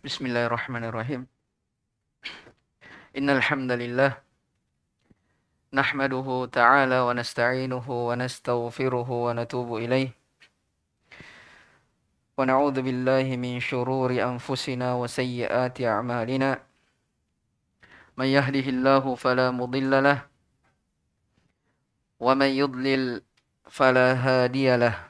بسم الله الرحمن الرحيم إن الحمد لله نحمده تعالى ونستعينه ونستغفره ونتوب إليه ونعوذ بالله من شرور أنفسنا وسيئات أعمالنا من يهده الله فلا مضل له ومن يضلل فلا هادي له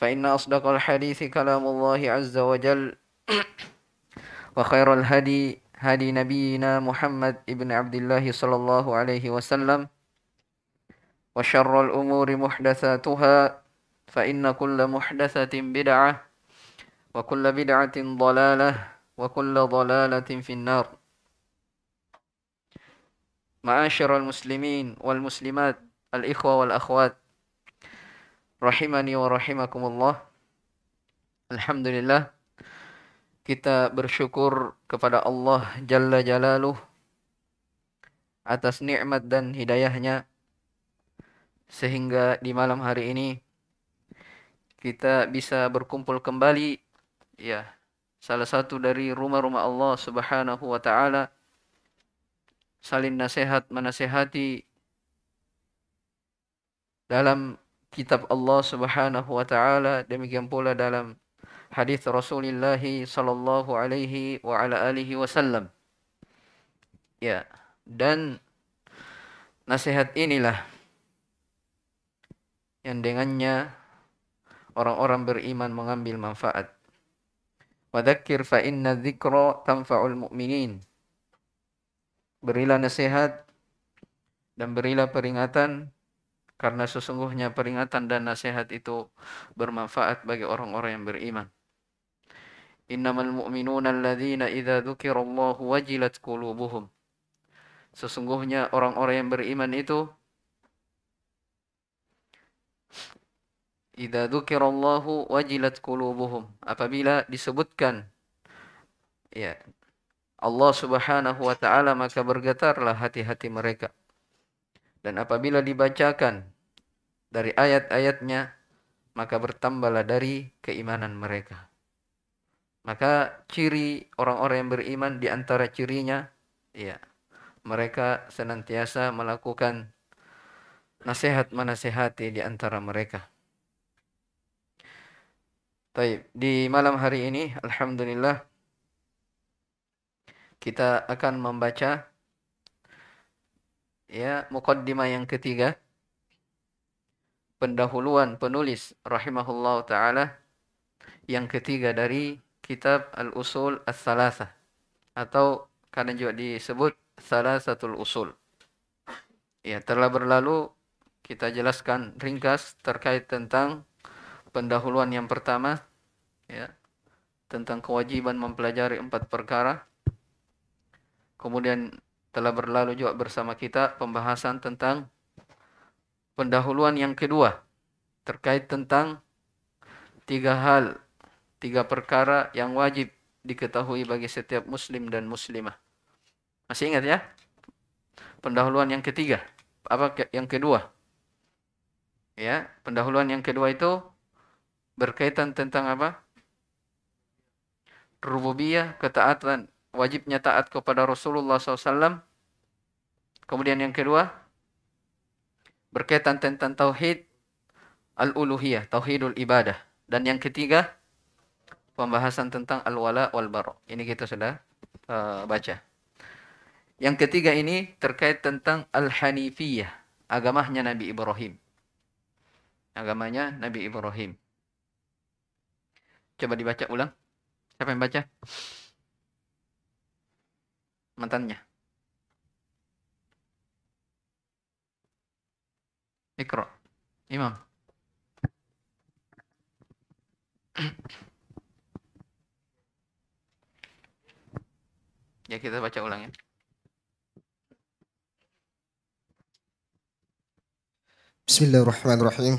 فإن أصدق الحديث كلام الله عز وجل وخير الهدي هدي نبينا محمد ابن عبد الله صلى الله عليه وسلم وشر الأمور محدثاتها فإن كل محدثة بدعة وكل بدعة ضلالة وكل ضلالة في النار معاشر المسلمين والمسلمات الإخوة والأخوات rahimani wa rahimakumullah. Alhamdulillah kita bersyukur kepada Allah Jalla Jalaluh atas nikmat dan hidayahnya sehingga di malam hari ini kita bisa berkumpul kembali ya salah satu dari rumah-rumah Allah Subhanahu wa taala saling nasihat menasehati dalam kitab Allah Subhanahu wa taala demikian pula dalam hadis Rasulullah sallallahu alaihi wa ala alihi wasallam. Ya, dan nasihat inilah yang dengannya orang-orang beriman mengambil manfaat. Wadakir fa inna dzikra tanfa'ul mu'minin. Berilah nasihat dan berilah peringatan karena sesungguhnya peringatan dan nasihat itu bermanfaat bagi orang-orang yang beriman. Innamal mu'minuna alladhina idza dzukirallahu wajilat qulubuhum. Sesungguhnya orang-orang yang beriman itu idza dzukirallahu wajilat qulubuhum. Apabila disebutkan ya Allah Subhanahu wa taala maka bergetarlah hati-hati mereka. Dan apabila dibacakan dari ayat-ayatnya, maka bertambahlah dari keimanan mereka. Maka ciri orang-orang yang beriman di antara cirinya, ya, mereka senantiasa melakukan nasihat menasehati di antara mereka. Taib, di malam hari ini, Alhamdulillah, kita akan membaca ya mukaddimah yang ketiga pendahuluan penulis rahimahullah taala yang ketiga dari kitab al-usul as salasa atau kadang juga disebut salah salasatul usul ya telah berlalu kita jelaskan ringkas terkait tentang pendahuluan yang pertama ya tentang kewajiban mempelajari empat perkara kemudian telah berlalu juga bersama kita pembahasan tentang pendahuluan yang kedua terkait tentang tiga hal, tiga perkara yang wajib diketahui bagi setiap muslim dan muslimah. Masih ingat ya? Pendahuluan yang ketiga, apa yang kedua? Ya, pendahuluan yang kedua itu berkaitan tentang apa? Rububiyah, ketaatan, wajibnya taat kepada Rasulullah SAW. Kemudian yang kedua, berkaitan tentang tauhid al-uluhiyah, tauhidul ibadah. Dan yang ketiga, pembahasan tentang al-wala wal barok. Ini kita sudah uh, baca. Yang ketiga ini terkait tentang al-hanifiyah, agamanya Nabi Ibrahim. Agamanya Nabi Ibrahim. Coba dibaca ulang. Siapa yang baca? mantannya Ikro Imam ya kita baca ulang ya Bismillahirrahmanirrahim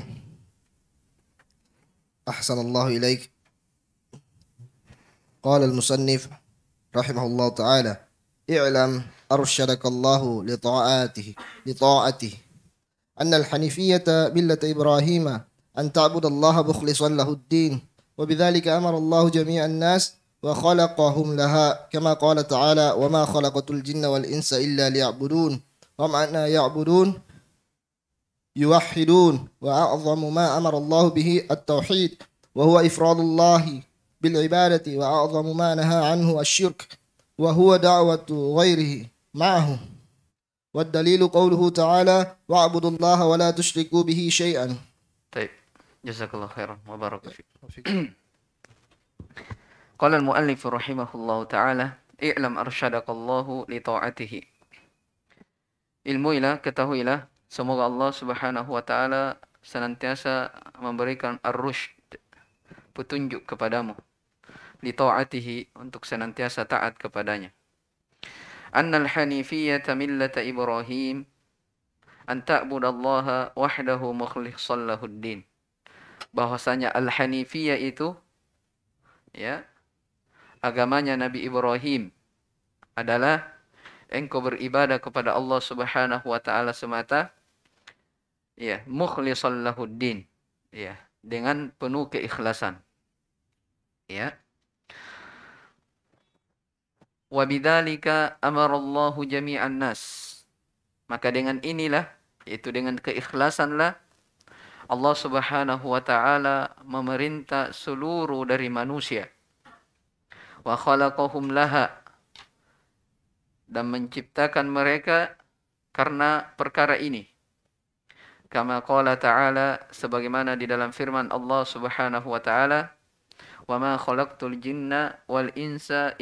Ahsanallahu ilaik Qala al-musannif rahimahullahu ta'ala اعلم أرشدك الله لطاعته لطاعته أن الحنيفية ملة إبراهيم أن تعبد الله مخلصا له الدين وبذلك أمر الله جميع الناس وخلقهم لها كما قال تعالى وما خلقت الجن والإنس إلا ليعبدون ومعنى يعبدون يوحدون وأعظم ما أمر الله به التوحيد وهو إفراد الله بالعبادة وأعظم ما نهى عنه الشرك wa huwa da'watu ghairihi ma'ahu wa dalilu qawluhu ta'ala wa'budu wa la tusyriku bihi syai'an جزاك الله خيرا وبارك فيك قال المؤلف رحمه الله تعالى i'lam arsyadakallahu li ta'atihi. Ilmuilah, ketahuilah, semoga Allah Subhanahu wa taala senantiasa memberikan ar petunjuk kepadamu li ta'atihi untuk senantiasa taat kepadanya. Annal hanifiyyata millata Ibrahim an Allah wahdahu mukhlishan din Bahwasanya al-hanifiyah itu ya agamanya Nabi Ibrahim adalah engkau beribadah kepada Allah Subhanahu wa taala semata ya mukhlishan din ya dengan penuh keikhlasan ya Wa amarallahu jami'an nas. Maka dengan inilah yaitu dengan keikhlasanlah Allah Subhanahu wa taala memerintah seluruh dari manusia. Wa khalaqahum laha dan menciptakan mereka karena perkara ini. Kama qala ta'ala sebagaimana di dalam firman Allah Subhanahu wa taala وَمَا خَلَقْتُ الْجِنَّ jinna wal insa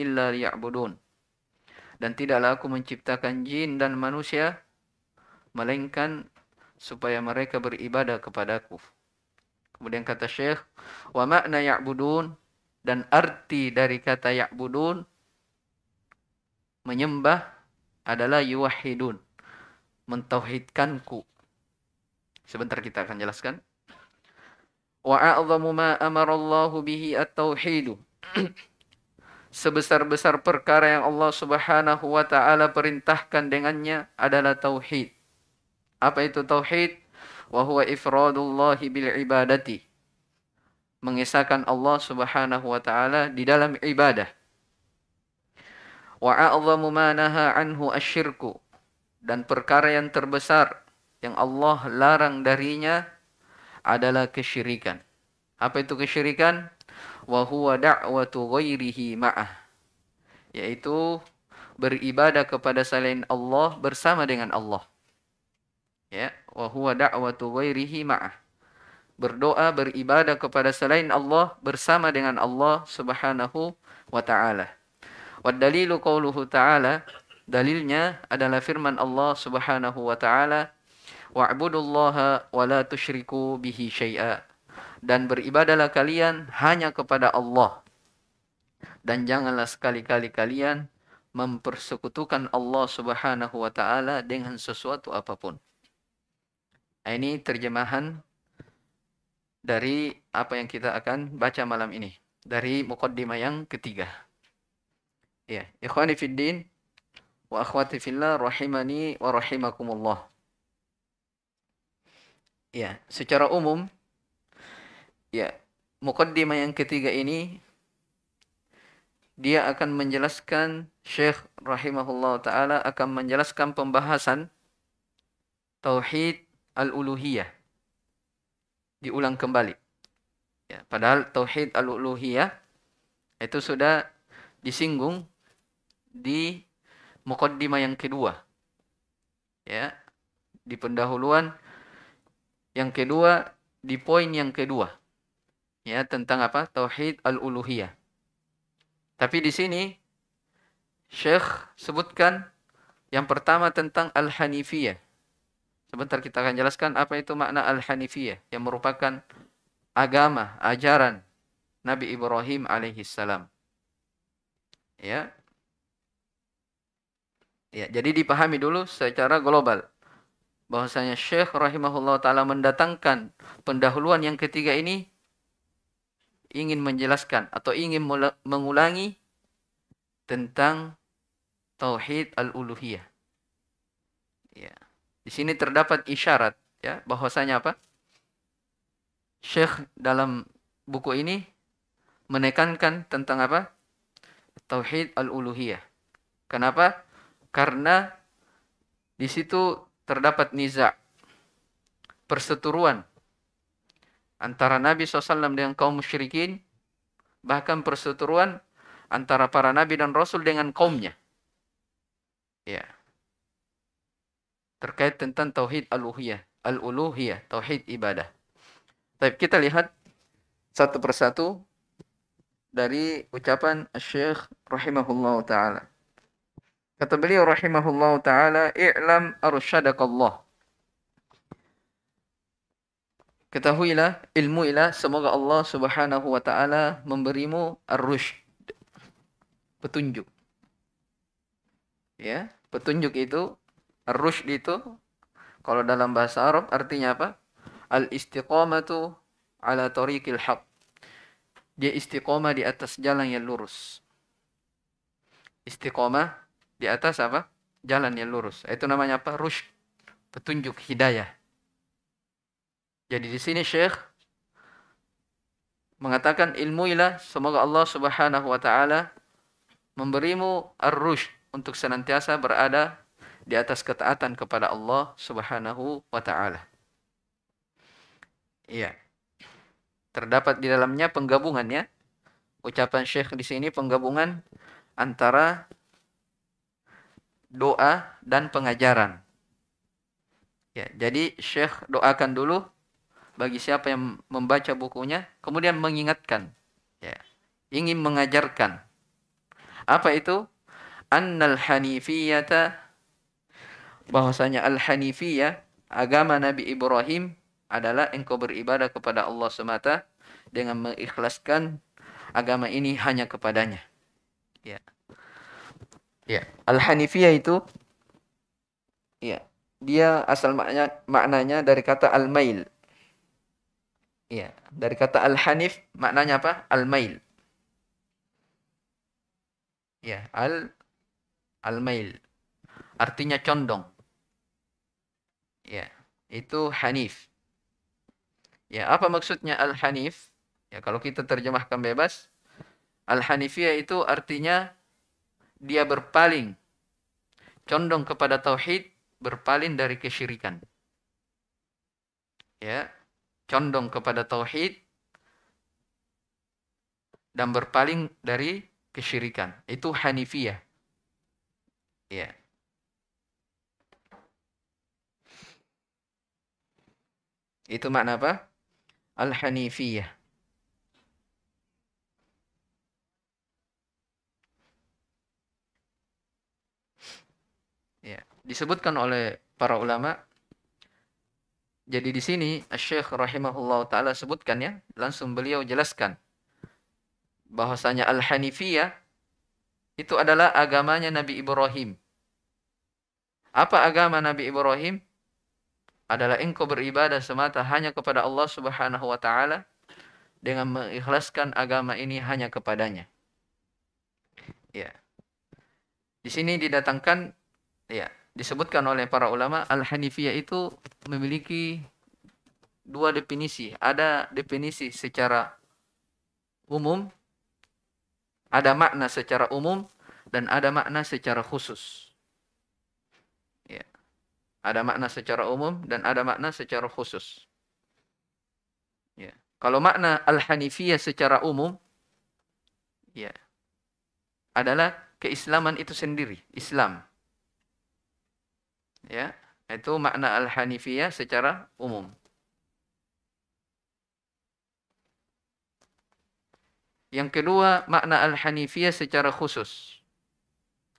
Dan tidaklah aku menciptakan jin dan manusia melainkan supaya mereka beribadah kepadaku. Kemudian kata Syekh, wa makna ya'budun dan arti dari kata ya'budun menyembah adalah yuwahidun, mentauhidkanku. Sebentar kita akan jelaskan. وأعظم ما أمر الله به التوحيد sebesar-besar perkara yang Allah Subhanahu wa taala perintahkan dengannya adalah tauhid. Apa itu tauhid? Wa huwa bil ibadati. Mengisahkan Allah Subhanahu wa taala di dalam ibadah. Wa a'zamu ma naha anhu asyirku. Dan perkara yang terbesar yang Allah larang darinya adalah kesyirikan. Apa itu kesyirikan? Wa huwa da'watu ghairihi ma'ah. Yaitu beribadah kepada selain Allah bersama dengan Allah. Ya, wa huwa da'watu ghairihi ma'ah. Berdoa beribadah kepada selain Allah bersama dengan Allah Subhanahu wa taala. Wa dalilu qauluhu ta'ala dalilnya adalah firman Allah Subhanahu wa taala wa'budullaha wa bihi syai'a dan beribadalah kalian hanya kepada Allah dan janganlah sekali-kali kalian mempersekutukan Allah Subhanahu wa taala dengan sesuatu apapun. Nah, ini terjemahan dari apa yang kita akan baca malam ini dari mukaddimah yang ketiga. Ya, ikhwani wa akhwati fillah rahimani wa rahimakumullah ya secara umum ya mukaddimah yang ketiga ini dia akan menjelaskan Syekh rahimahullah taala akan menjelaskan pembahasan tauhid al-uluhiyah diulang kembali ya padahal tauhid al-uluhiyah itu sudah disinggung di mukaddimah yang kedua ya di pendahuluan yang kedua di poin yang kedua ya tentang apa tauhid al-uluhiyah. Tapi di sini Syekh sebutkan yang pertama tentang al-hanifiyah. Sebentar kita akan jelaskan apa itu makna al-hanifiyah yang merupakan agama, ajaran Nabi Ibrahim alaihi salam. Ya. Ya, jadi dipahami dulu secara global bahwasanya Syekh rahimahullah taala mendatangkan pendahuluan yang ketiga ini ingin menjelaskan atau ingin mengulangi tentang tauhid al-uluhiyah. Ya. Di sini terdapat isyarat ya bahwasanya apa? Syekh dalam buku ini menekankan tentang apa? Tauhid al-uluhiyah. Kenapa? Karena di situ terdapat niza, perseteruan antara Nabi SAW dengan kaum musyrikin, bahkan perseteruan antara para nabi dan rasul dengan kaumnya. Ya. Terkait tentang tauhid al-uluhiyah, al-uluhiyah, tauhid ibadah. Tapi kita lihat satu persatu dari ucapan Syekh rahimahullah taala. Kata beliau rahimahullah ta'ala, I'lam arsyadakallah. Ketahuilah, ilmu ilah, semoga Allah subhanahu wa ta'ala memberimu arrush. Petunjuk. Ya, petunjuk itu, arrush itu, kalau dalam bahasa Arab artinya apa? Al-istiqamatu ala tariqil haq. Dia istiqamah di atas jalan yang lurus. Istiqamah di atas apa? Jalan yang lurus. Itu namanya apa? Rush. Petunjuk hidayah. Jadi di sini Syekh mengatakan ilmuilah semoga Allah Subhanahu wa taala memberimu ar-rush untuk senantiasa berada di atas ketaatan kepada Allah Subhanahu wa taala. Iya. Terdapat di dalamnya penggabungan ya. Ucapan Syekh di sini penggabungan antara doa dan pengajaran. Ya, jadi Syekh doakan dulu bagi siapa yang membaca bukunya, kemudian mengingatkan, ya, ingin mengajarkan. Apa itu? Annal Hanifiyata bahwasanya Al-Hanifiyah agama Nabi Ibrahim adalah engkau beribadah kepada Allah semata dengan mengikhlaskan agama ini hanya kepadanya. Ya ya al hanifiyah itu ya dia asal maknanya maknanya dari kata al mail ya dari kata al hanif maknanya apa al mail ya al al mail artinya condong ya itu hanif ya apa maksudnya al hanif ya kalau kita terjemahkan bebas al hanifiyah itu artinya dia berpaling condong kepada tauhid berpaling dari kesyirikan ya condong kepada tauhid dan berpaling dari kesyirikan itu hanifiyah ya itu makna apa al hanifiyah disebutkan oleh para ulama jadi di sini Syekh rahimahullah taala sebutkan ya, langsung beliau jelaskan bahwasanya Al-Hanifiyah itu adalah agamanya Nabi Ibrahim. Apa agama Nabi Ibrahim? Adalah engkau beribadah semata hanya kepada Allah Subhanahu wa taala dengan mengikhlaskan agama ini hanya kepadanya. Ya. Di sini didatangkan ya disebutkan oleh para ulama al-hanifiyah itu memiliki dua definisi. Ada definisi secara umum, ada makna secara umum dan ada makna secara khusus. Ya. Ada makna secara umum dan ada makna secara khusus. Ya. Kalau makna al-hanifiyah secara umum ya adalah keislaman itu sendiri, Islam. Ya, itu makna al-hanifiyah secara umum. Yang kedua, makna al-hanifiyah secara khusus.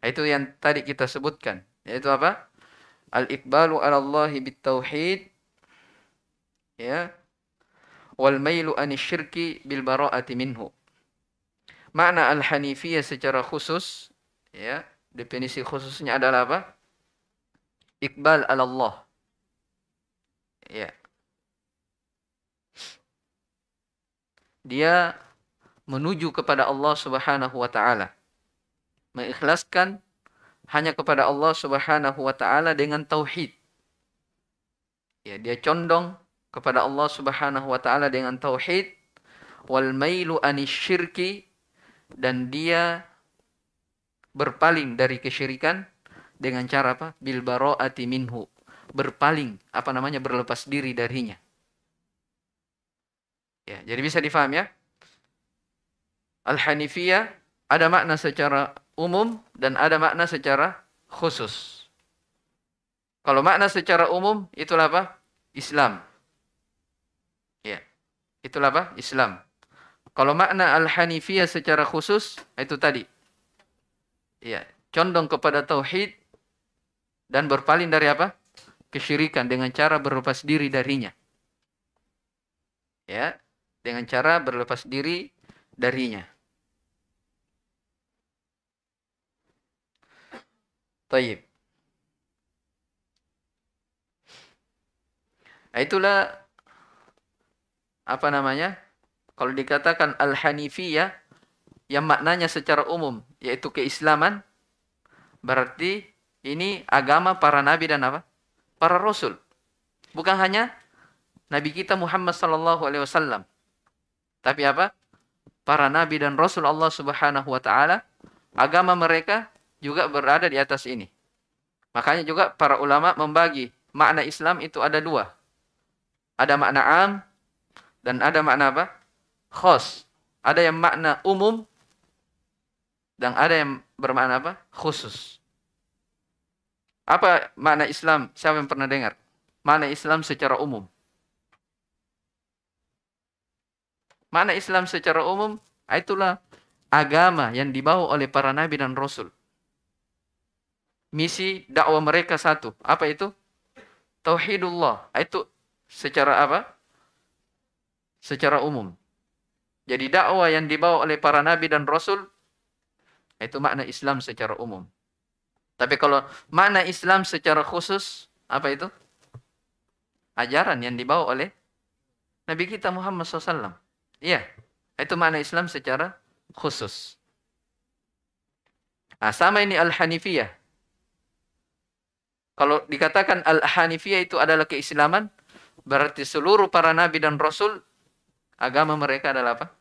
Itu yang tadi kita sebutkan. Yaitu apa? Al-iqbalu ala Allah bil-tauhid ya wal mailu anisyirki bil bara'ati minhu. Makna al-hanifiyah secara khusus ya, definisi khususnya adalah apa? Iqbal ala Allah. Ya. Dia menuju kepada Allah Subhanahu wa taala. Mengikhlaskan hanya kepada Allah Subhanahu wa taala dengan tauhid. Ya, dia condong kepada Allah Subhanahu wa taala dengan tauhid wal mailu anisyirki dan dia berpaling dari kesyirikan dengan cara apa? Bil baro'ati minhu. Berpaling, apa namanya? Berlepas diri darinya. Ya, jadi bisa difaham ya. Al-Hanifiyah ada makna secara umum dan ada makna secara khusus. Kalau makna secara umum itulah apa? Islam. Ya. Itulah apa? Islam. Kalau makna al-hanifiyah secara khusus itu tadi. Ya, condong kepada tauhid dan berpaling dari apa? kesyirikan dengan cara berlepas diri darinya. Ya, dengan cara berlepas diri darinya. Taib. Nah, itulah apa namanya? Kalau dikatakan al-hanifiyah yang maknanya secara umum yaitu keislaman berarti ini agama para nabi dan apa? Para rasul. Bukan hanya nabi kita Muhammad sallallahu alaihi wasallam. Tapi apa? Para nabi dan rasul Allah Subhanahu wa taala, agama mereka juga berada di atas ini. Makanya juga para ulama membagi makna Islam itu ada dua. Ada makna am dan ada makna apa? Khos. Ada yang makna umum dan ada yang bermakna apa? Khusus. Apa makna Islam? Siapa yang pernah dengar? makna Islam secara umum? makna Islam secara umum? Ah, itulah agama yang dibawa oleh para nabi dan rasul. Misi dakwah mereka satu. Apa itu? Tauhidullah. Ah, itu secara apa? Secara umum. Jadi dakwah yang dibawa oleh para nabi dan rasul ah, itu makna Islam secara umum. Tapi kalau mana Islam secara khusus, apa itu? Ajaran yang dibawa oleh Nabi kita Muhammad SAW. Iya, itu mana Islam secara khusus. Nah, sama ini Al-Hanifiyah. Kalau dikatakan Al-Hanifiyah itu adalah keislaman, berarti seluruh para nabi dan rasul agama mereka adalah apa?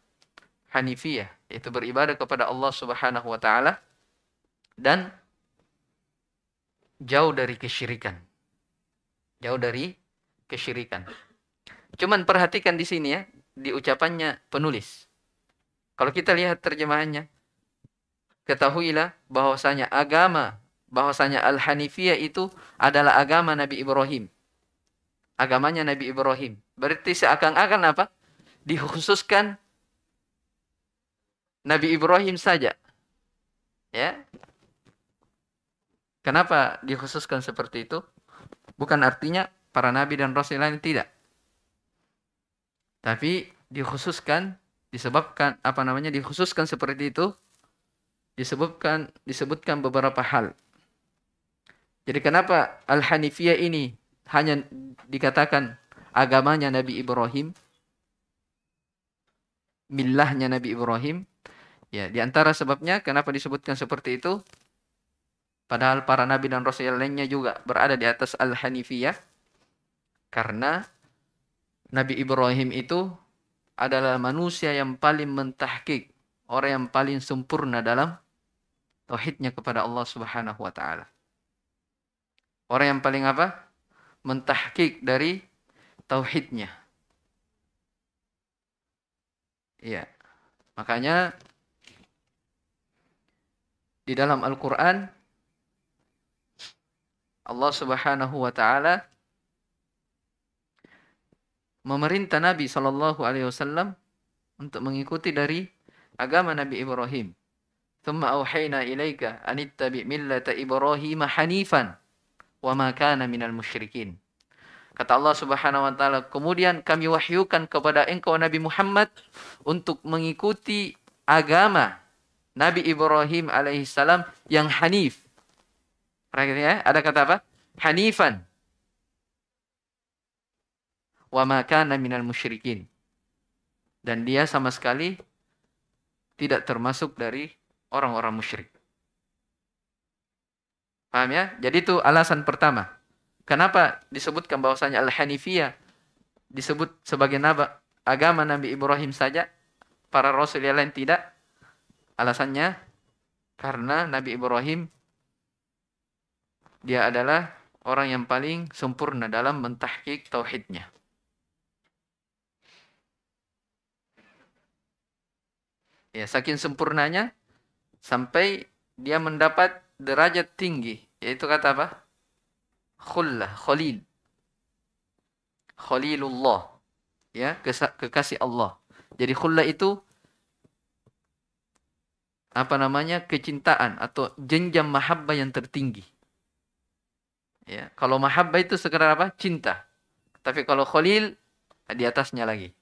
Hanifiyah, itu beribadah kepada Allah Subhanahu wa taala dan jauh dari kesyirikan. Jauh dari kesyirikan. Cuman perhatikan di sini ya, di ucapannya penulis. Kalau kita lihat terjemahannya, ketahuilah bahwasanya agama, bahwasanya Al-Hanifiyah itu adalah agama Nabi Ibrahim. Agamanya Nabi Ibrahim. Berarti seakan-akan apa? Dikhususkan Nabi Ibrahim saja. Ya, Kenapa dikhususkan seperti itu? Bukan artinya para nabi dan rasul lain tidak. Tapi dikhususkan disebabkan apa namanya dikhususkan seperti itu disebutkan disebutkan beberapa hal. Jadi kenapa Al-Hanifiyah ini hanya dikatakan agamanya Nabi Ibrahim? Millahnya Nabi Ibrahim? Ya, di antara sebabnya kenapa disebutkan seperti itu Padahal para nabi dan rasul yang lainnya juga berada di atas Al-Hanifiyah. Karena Nabi Ibrahim itu adalah manusia yang paling mentahkik. Orang yang paling sempurna dalam tauhidnya kepada Allah Subhanahu wa taala. Orang yang paling apa? Mentahkik dari tauhidnya. Iya. Makanya di dalam Al-Qur'an Allah Subhanahu wa taala memerintah Nabi sallallahu alaihi wasallam untuk mengikuti dari agama Nabi Ibrahim. ثم أوحينا إليك أن millata Ibrahim hanifan wa ma kana minal musyrikin. Kata Allah Subhanahu wa taala, kemudian kami wahyukan kepada engkau Nabi Muhammad untuk mengikuti agama Nabi Ibrahim alaihi salam yang hanif, ya, ada kata apa? Hanifan. Wa makana minal musyrikin. Dan dia sama sekali tidak termasuk dari orang-orang musyrik. Paham ya? Jadi itu alasan pertama. Kenapa disebutkan bahwasanya Al-Hanifiyah disebut sebagai nabi, agama Nabi Ibrahim saja, para rasul yang lain tidak? Alasannya karena Nabi Ibrahim dia adalah orang yang paling sempurna dalam mentahkik tauhidnya. Ya, saking sempurnanya sampai dia mendapat derajat tinggi, yaitu kata apa? Khullah, khalil. Khalilullah. Ya, kekasih Allah. Jadi khullah itu apa namanya? kecintaan atau jenjang mahabbah yang tertinggi. Ya, kalau mahabbah itu segera apa? Cinta. Tapi kalau khalil di atasnya lagi.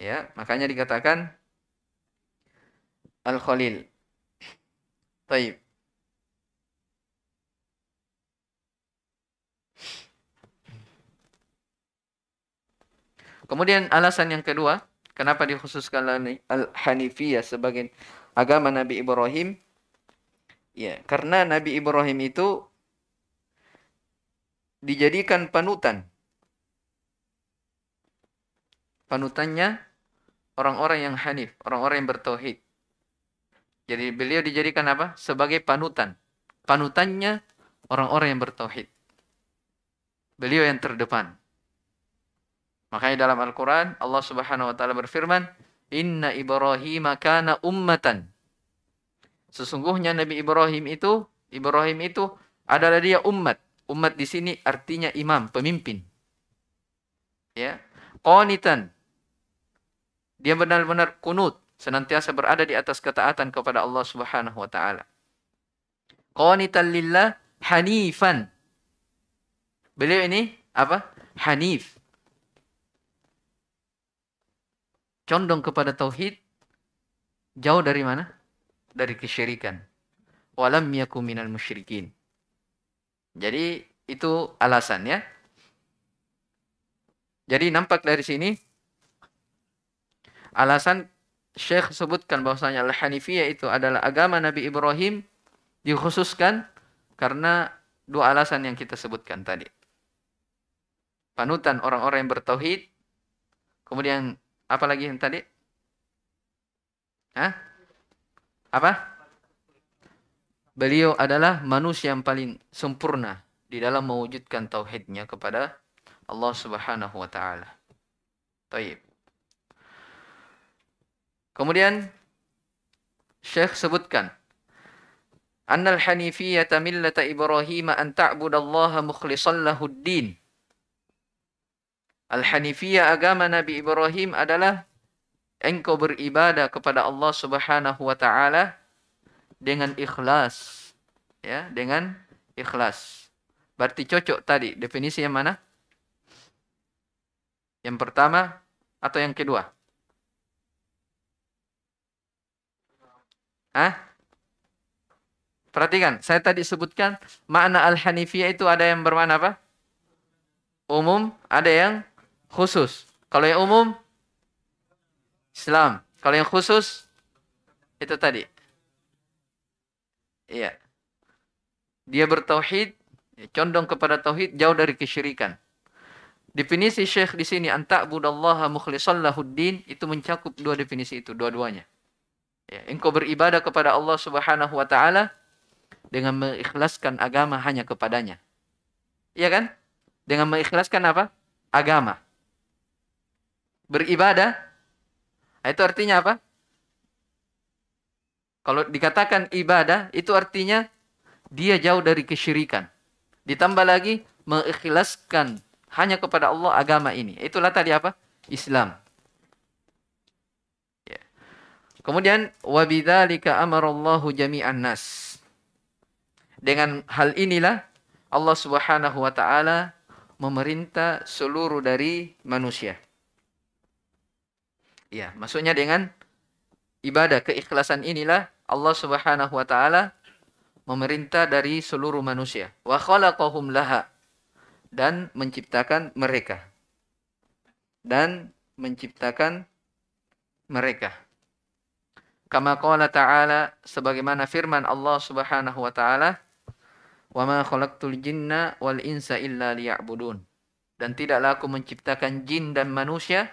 Ya, makanya dikatakan al-khalil. Taib. Kemudian alasan yang kedua, kenapa dikhususkan al-Hanifiyah sebagai agama Nabi Ibrahim? Ya, karena Nabi Ibrahim itu dijadikan panutan. Panutannya orang-orang yang hanif, orang-orang yang bertauhid. Jadi beliau dijadikan apa? Sebagai panutan. Panutannya orang-orang yang bertauhid. Beliau yang terdepan. Makanya dalam Al-Quran Allah Subhanahu Wa Taala berfirman, Inna Ibrahim kana ummatan. Sesungguhnya Nabi Ibrahim itu, Ibrahim itu adalah dia umat. Umat di sini artinya imam, pemimpin. Ya. Qanitan. Dia benar-benar kunut, senantiasa berada di atas ketaatan kepada Allah Subhanahu wa taala. Qanitan lillah hanifan. Beliau ini apa? Hanif. Condong kepada tauhid jauh dari mana? Dari kesyirikan. Walam yakum minal musyrikin. Jadi itu alasannya. Jadi nampak dari sini alasan Syekh sebutkan bahwasanya Al-Hanifiyah itu adalah agama Nabi Ibrahim dikhususkan karena dua alasan yang kita sebutkan tadi. Panutan orang-orang yang bertauhid. Kemudian apa lagi yang tadi? Hah? Apa? beliau adalah manusia yang paling sempurna di dalam mewujudkan tauhidnya kepada Allah Subhanahu wa taala. Taib. Kemudian Syekh sebutkan Annal hanifiyata millata Ibrahim an ta'budallaha mukhlishan lahuddin. Al-Hanifiyah agama Nabi Ibrahim adalah engkau beribadah kepada Allah Subhanahu wa taala dengan ikhlas ya dengan ikhlas berarti cocok tadi definisi yang mana yang pertama atau yang kedua Hah? Perhatikan, saya tadi sebutkan makna al-hanifiyah itu ada yang bermakna apa? Umum, ada yang khusus. Kalau yang umum Islam, kalau yang khusus itu tadi Iya. Dia bertauhid, ya, condong kepada tauhid, jauh dari kesyirikan. Definisi Syekh di sini antak budallaha mukhlishan lahuddin itu mencakup dua definisi itu, dua-duanya. Ya, engkau beribadah kepada Allah Subhanahu wa taala dengan mengikhlaskan agama hanya kepadanya. Iya kan? Dengan mengikhlaskan apa? Agama. Beribadah. Nah, itu artinya apa? Kalau dikatakan ibadah itu artinya dia jauh dari kesyirikan. Ditambah lagi mengikhlaskan hanya kepada Allah agama ini. Itulah tadi apa? Islam. Ya. Kemudian Kemudian wabidzalika amarallahu jami'an nas. Dengan hal inilah Allah Subhanahu wa taala memerintah seluruh dari manusia. Ya, maksudnya dengan ibadah keikhlasan inilah Allah Subhanahu wa taala memerintah dari seluruh manusia wa khalaqahum laha dan menciptakan mereka dan menciptakan mereka kama qala ta'ala sebagaimana firman Allah Subhanahu wa taala wa ma khalaqtul jinna wal insa illa liya'budun dan tidaklah aku menciptakan jin dan manusia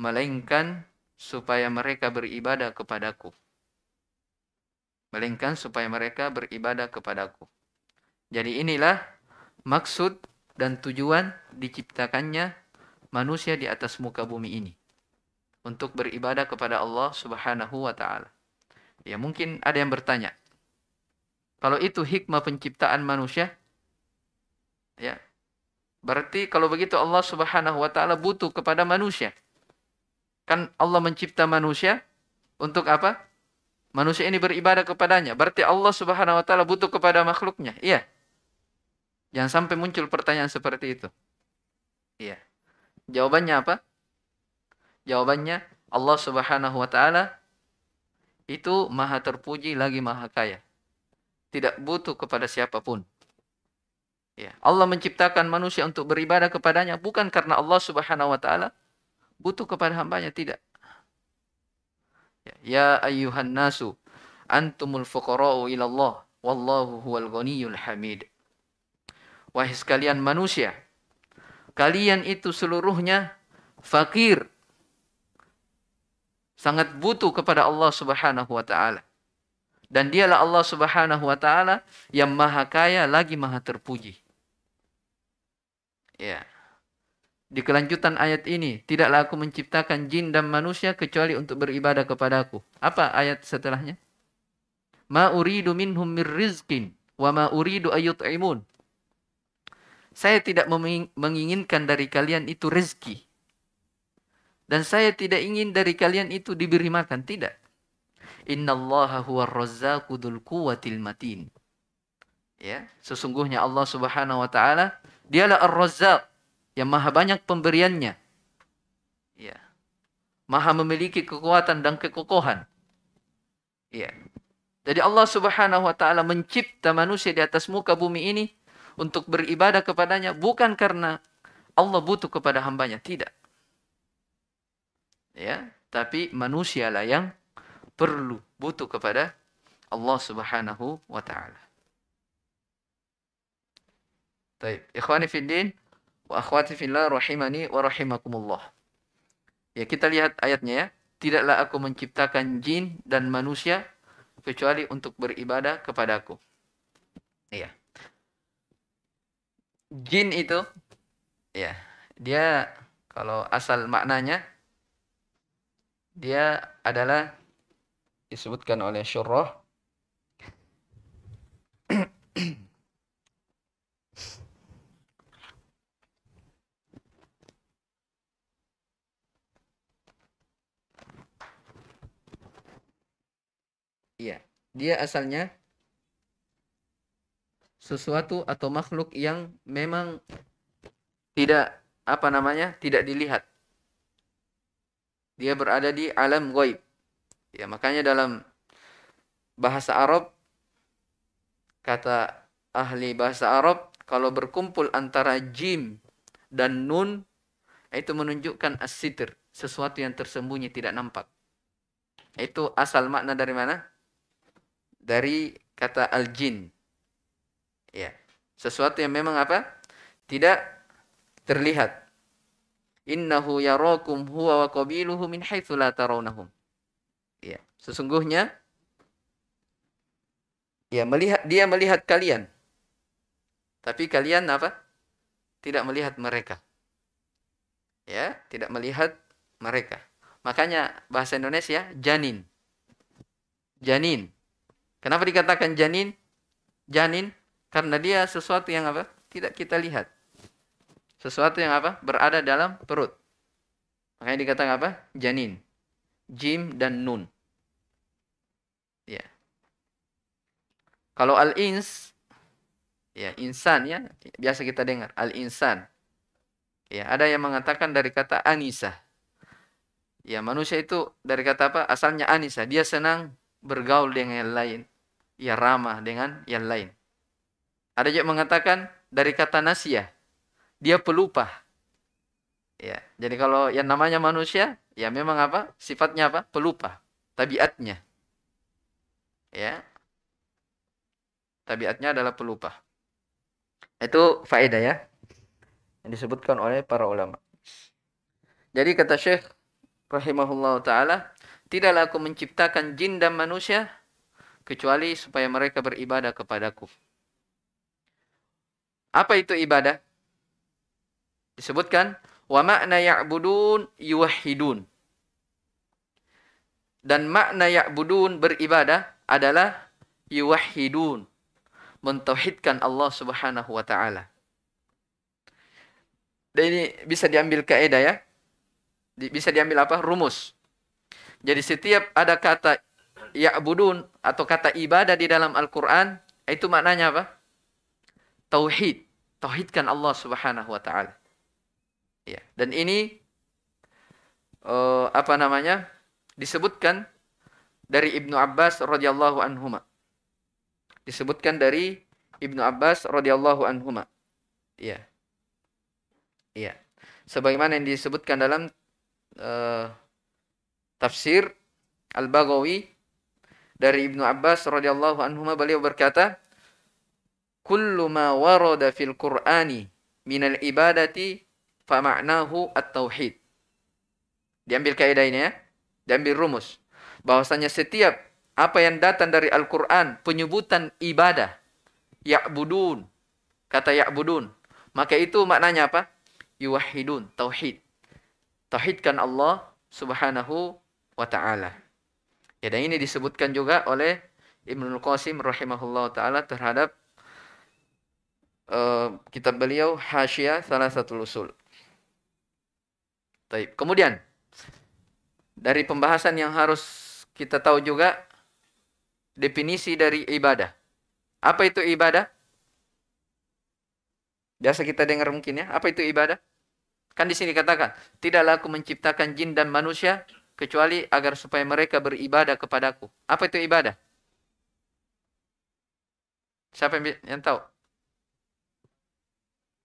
melainkan supaya mereka beribadah kepadaku. Melainkan supaya mereka beribadah kepadaku. Jadi inilah maksud dan tujuan diciptakannya manusia di atas muka bumi ini. Untuk beribadah kepada Allah subhanahu wa ta'ala. Ya mungkin ada yang bertanya. Kalau itu hikmah penciptaan manusia. Ya. Berarti kalau begitu Allah subhanahu wa ta'ala butuh kepada manusia. Kan Allah mencipta manusia untuk apa? Manusia ini beribadah kepadanya. Berarti Allah Subhanahu wa taala butuh kepada makhluknya. Iya. Jangan sampai muncul pertanyaan seperti itu. Iya. Jawabannya apa? Jawabannya Allah Subhanahu wa taala itu maha terpuji lagi maha kaya. Tidak butuh kepada siapapun. Ya, Allah menciptakan manusia untuk beribadah kepadanya bukan karena Allah Subhanahu wa taala butuh kepada hambanya tidak ya ayuhan ya nasu antumul fuqara'u ilallah wallahu huwal ghaniyul hamid wahai sekalian manusia kalian itu seluruhnya fakir sangat butuh kepada Allah Subhanahu wa taala dan dialah Allah Subhanahu wa taala yang maha kaya lagi maha terpuji ya yeah. Di kelanjutan ayat ini, tidaklah aku menciptakan jin dan manusia kecuali untuk beribadah kepadaku. Apa ayat setelahnya? Ma uridu minhum mir rizkin wa ma uridu ayut'imun. Saya tidak menginginkan dari kalian itu rezeki. Dan saya tidak ingin dari kalian itu diberi makan. Tidak. allah huwar razzaku dzul kuwatil matin. Ya, sesungguhnya Allah Subhanahu wa taala dialah Ar-Razzaq yang maha banyak pemberiannya. Ya. Maha memiliki kekuatan dan kekokohan. Ya. Jadi Allah Subhanahu wa taala mencipta manusia di atas muka bumi ini untuk beribadah kepadanya bukan karena Allah butuh kepada hambanya, tidak. Ya, tapi manusialah yang perlu butuh kepada Allah Subhanahu wa taala. Baik, ikhwani fiddin, akhwati fillah rahimani wa Ya, kita lihat ayatnya ya. Tidaklah aku menciptakan jin dan manusia kecuali untuk beribadah kepadaku. Iya. Jin itu ya, dia kalau asal maknanya dia adalah disebutkan oleh syuroh. Iya. Dia asalnya sesuatu atau makhluk yang memang tidak apa namanya? tidak dilihat. Dia berada di alam goib. Ya, makanya dalam bahasa Arab kata ahli bahasa Arab kalau berkumpul antara jim dan nun itu menunjukkan as sesuatu yang tersembunyi tidak nampak. Itu asal makna dari mana? dari kata al-jin. Ya, sesuatu yang memang apa? Tidak terlihat. Innahu yarakum huwa wa qabiluhu min haitsu la tarawnahum. Ya, sesungguhnya ya melihat dia melihat kalian. Tapi kalian apa? Tidak melihat mereka. Ya, tidak melihat mereka. Makanya bahasa Indonesia janin. Janin Kenapa dikatakan janin? Janin karena dia sesuatu yang apa? Tidak kita lihat. Sesuatu yang apa? Berada dalam perut. Makanya dikatakan apa? Janin. Jim dan nun. Ya. Kalau al-ins ya insan ya biasa kita dengar al-insan. Ya, ada yang mengatakan dari kata anisa. Ya, manusia itu dari kata apa? Asalnya anisa, dia senang bergaul dengan yang lain ia ya ramah dengan yang lain. Ada juga mengatakan dari kata nasia, dia pelupa. Ya, jadi kalau yang namanya manusia, ya memang apa? Sifatnya apa? Pelupa, tabiatnya. Ya. Tabiatnya adalah pelupa. Itu faedah ya. Yang disebutkan oleh para ulama. Jadi kata Syekh rahimahullah taala, tidaklah aku menciptakan jin dan manusia kecuali supaya mereka beribadah kepadaku. Apa itu ibadah? Disebutkan wa makna ya'budun yuwahidun. Dan makna ya'budun beribadah adalah yuwahidun. mentauhidkan Allah Subhanahu wa taala. Dan ini bisa diambil kaidah ya. Bisa diambil apa? Rumus. Jadi setiap ada kata ya'budun atau kata ibadah di dalam Al-Qur'an itu maknanya apa? Tauhid. Tauhidkan Allah Subhanahu wa taala. Ya, dan ini uh, apa namanya? disebutkan dari Ibnu Abbas radhiyallahu anhuma. Disebutkan dari Ibnu Abbas radhiyallahu anhuma. Iya. Iya. Sebagaimana yang disebutkan dalam uh, tafsir Al-Baghawi dari Ibnu Abbas radhiyallahu anhu beliau berkata kullu ma warada fil qur'ani minal ibadati fa ma'nahu at-tauhid diambil kaidah ini ya diambil rumus bahwasanya setiap apa yang datang dari Al-Qur'an penyebutan ibadah ya'budun kata ya'budun maka itu maknanya apa yuwahhidun tauhid tauhidkan Allah subhanahu wa ta'ala Ya dan ini disebutkan juga oleh Ibnu Qasim rahimahullah taala terhadap uh, kitab beliau Hasyiah salah satu usul. Taib. Kemudian dari pembahasan yang harus kita tahu juga definisi dari ibadah. Apa itu ibadah? Biasa kita dengar mungkin ya, apa itu ibadah? Kan di sini katakan tidaklah aku menciptakan jin dan manusia kecuali agar supaya mereka beribadah kepadaku. Apa itu ibadah? Siapa yang, yang tahu?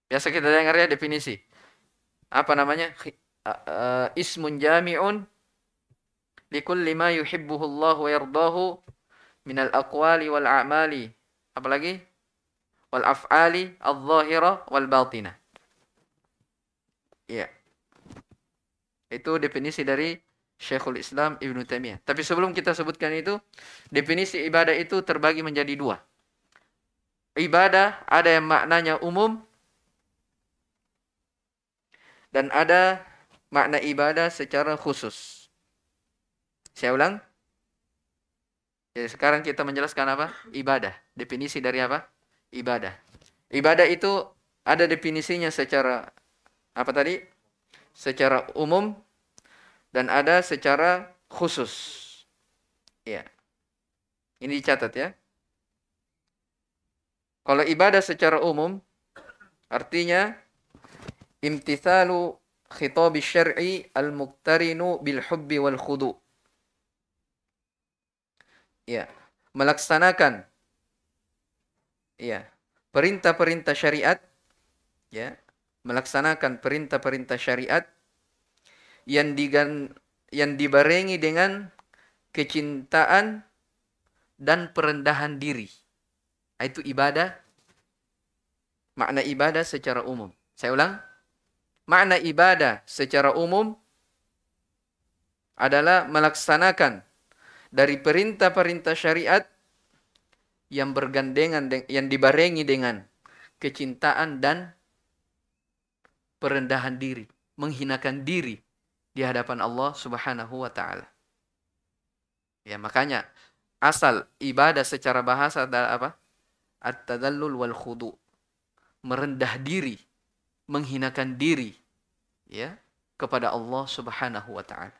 Biasa kita dengar ya definisi. Apa namanya? Ismun jami'un likulli ma yuhibbuhu Allah wa yardahu minal aqwali wal a'mali. Apalagi? Wal af'ali al-zahira wal batina. Iya. Itu definisi dari Syekhul Islam Ibn Taimiyah. Tapi sebelum kita sebutkan itu, definisi ibadah itu terbagi menjadi dua. Ibadah ada yang maknanya umum dan ada makna ibadah secara khusus. Saya ulang. Jadi sekarang kita menjelaskan apa? Ibadah. Definisi dari apa? Ibadah. Ibadah itu ada definisinya secara apa tadi? Secara umum dan ada secara khusus. Ya. Ini dicatat ya. Kalau ibadah secara umum artinya imtithalu khitab syar'i al-muqtarinu bil hubbi wal khudu. Ya, melaksanakan ya, perintah-perintah syariat ya, melaksanakan perintah-perintah syariat yang digan yang dibarengi dengan kecintaan dan perendahan diri. Nah, itu ibadah makna ibadah secara umum. Saya ulang. Makna ibadah secara umum adalah melaksanakan dari perintah-perintah syariat yang bergandengan yang dibarengi dengan kecintaan dan perendahan diri, menghinakan diri di hadapan Allah Subhanahu wa taala. Ya, makanya asal ibadah secara bahasa adalah apa? At-tadallul wal khudu. Merendah diri, menghinakan diri ya kepada Allah Subhanahu wa taala.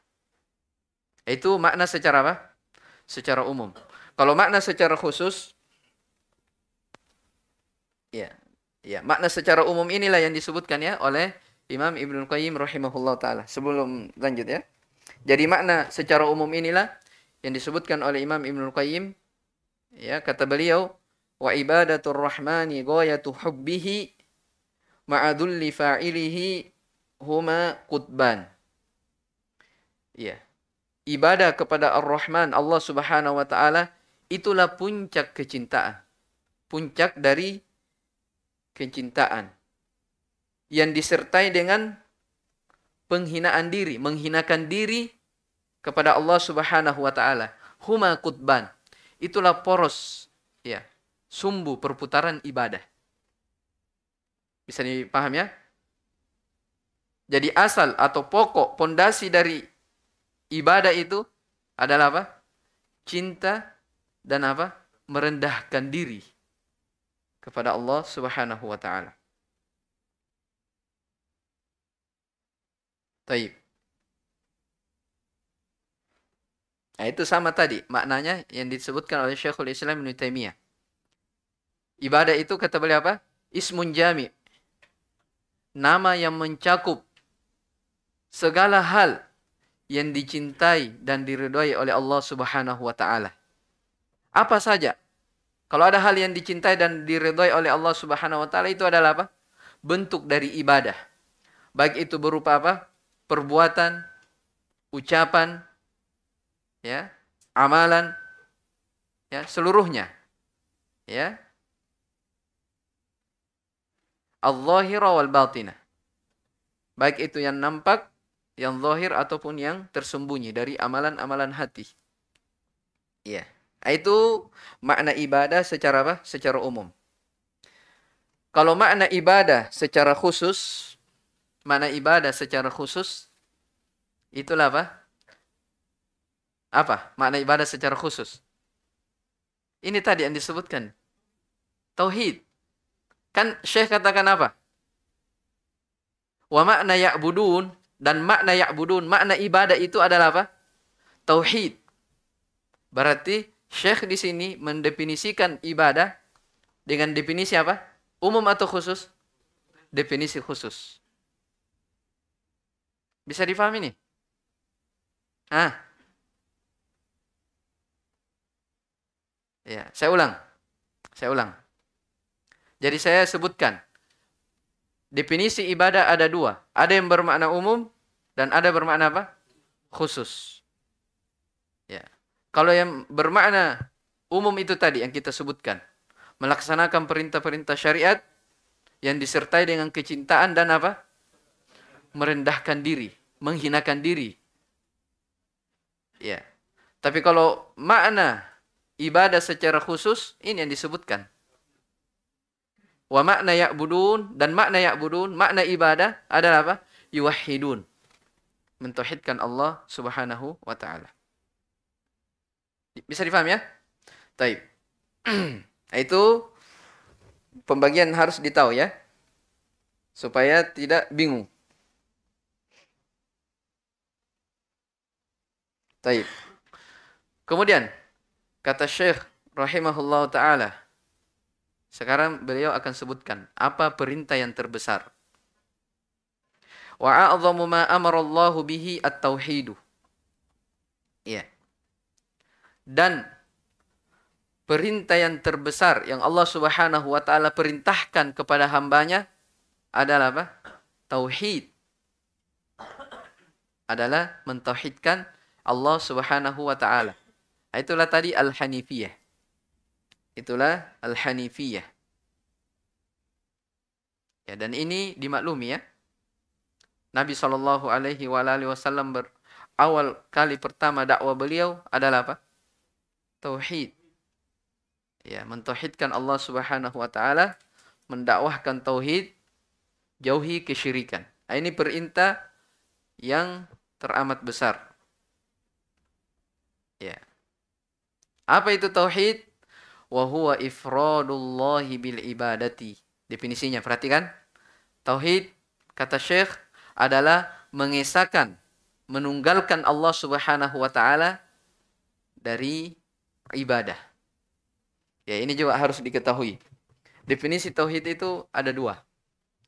Itu makna secara apa? Secara umum. Kalau makna secara khusus ya, ya, makna secara umum inilah yang disebutkan ya oleh Imam Ibnu Qayyim rahimahullah taala. Sebelum lanjut ya. Jadi makna secara umum inilah yang disebutkan oleh Imam Ibnu Qayyim ya kata beliau wa ibadatur rahmani ghayatu hubbihi ma'adulli fa'ilihi huma qutban. Ya. Ibadah kepada Ar-Rahman Allah Subhanahu wa taala itulah puncak kecintaan. Puncak dari kecintaan yang disertai dengan penghinaan diri, menghinakan diri kepada Allah Subhanahu wa taala. Huma kutban. Itulah poros ya, sumbu perputaran ibadah. Bisa dipaham ya? Jadi asal atau pokok pondasi dari ibadah itu adalah apa? Cinta dan apa? Merendahkan diri kepada Allah Subhanahu wa taala. Taib. Nah, itu sama tadi maknanya yang disebutkan oleh Syekhul Islam Ibnu Taimiyah. Ibadah itu kata beliau apa? Ismun jami. Nama yang mencakup segala hal yang dicintai dan diridhai oleh Allah Subhanahu wa taala. Apa saja? Kalau ada hal yang dicintai dan diridhai oleh Allah Subhanahu wa taala itu adalah apa? Bentuk dari ibadah. Baik itu berupa apa? perbuatan, ucapan, ya, amalan, ya, seluruhnya. Ya. Allahira wal batinah. Baik itu yang nampak, yang zahir ataupun yang tersembunyi dari amalan-amalan hati. Ya. Itu makna ibadah secara apa? Secara umum. Kalau makna ibadah secara khusus, mana ibadah secara khusus itulah apa? Apa? Makna ibadah secara khusus. Ini tadi yang disebutkan. Tauhid. Kan Syekh katakan apa? Wa makna ya'budun dan makna ya'budun, makna ibadah itu adalah apa? Tauhid. Berarti Syekh di sini mendefinisikan ibadah dengan definisi apa? Umum atau khusus? Definisi khusus. Bisa difahami nih? Ah. Ya, saya ulang. Saya ulang. Jadi saya sebutkan. Definisi ibadah ada dua. Ada yang bermakna umum dan ada bermakna apa? Khusus. Ya. Kalau yang bermakna umum itu tadi yang kita sebutkan. Melaksanakan perintah-perintah syariat yang disertai dengan kecintaan dan apa? merendahkan diri, menghinakan diri. Ya. Tapi kalau makna ibadah secara khusus ini yang disebutkan. Wa makna ya'budun dan makna ya'budun, makna ibadah adalah apa? Yuwahhidun. Mentauhidkan Allah Subhanahu wa taala. Bisa difaham ya? Taib. Itu pembagian harus ditahu ya. Supaya tidak bingung. Taib. Kemudian kata Syekh rahimahullah taala. Sekarang beliau akan sebutkan apa perintah yang terbesar. Wa a'zamu ma amara Allah bihi at-tauhid. Iya. Dan perintah yang terbesar yang Allah Subhanahu wa taala perintahkan kepada hambanya adalah apa? Tauhid. Adalah mentauhidkan Allah Subhanahu wa taala. Nah, itulah tadi al-hanifiyah. Itulah al-hanifiyah. Ya, dan ini dimaklumi ya. Nabi Shallallahu Alaihi Wasallam awal kali pertama dakwah beliau adalah apa? Tauhid. Ya, mentauhidkan Allah Subhanahu wa taala, mendakwahkan tauhid, jauhi kesyirikan. Nah, ini perintah yang teramat besar. Ya. Apa itu tauhid? Wa huwa ifradullahi bil ibadati. Definisinya perhatikan. Tauhid kata Syekh adalah mengesahkan, menunggalkan Allah Subhanahu wa taala dari ibadah. Ya, ini juga harus diketahui. Definisi tauhid itu ada dua.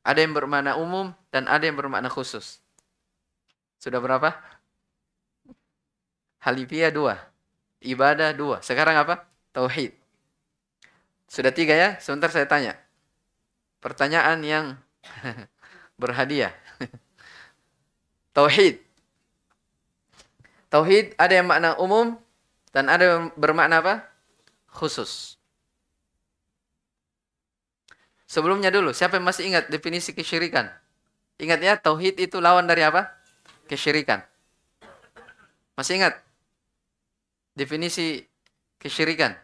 Ada yang bermakna umum dan ada yang bermakna khusus. Sudah berapa? Halifiyah dua. Ibadah dua. Sekarang apa? Tauhid. Sudah tiga ya? Sebentar saya tanya. Pertanyaan yang berhadiah. Tauhid. Tauhid ada yang makna umum dan ada yang bermakna apa? Khusus. Sebelumnya dulu, siapa yang masih ingat definisi kesyirikan? Ingat ya, tauhid itu lawan dari apa? Kesyirikan. Masih ingat? definisi kesyirikan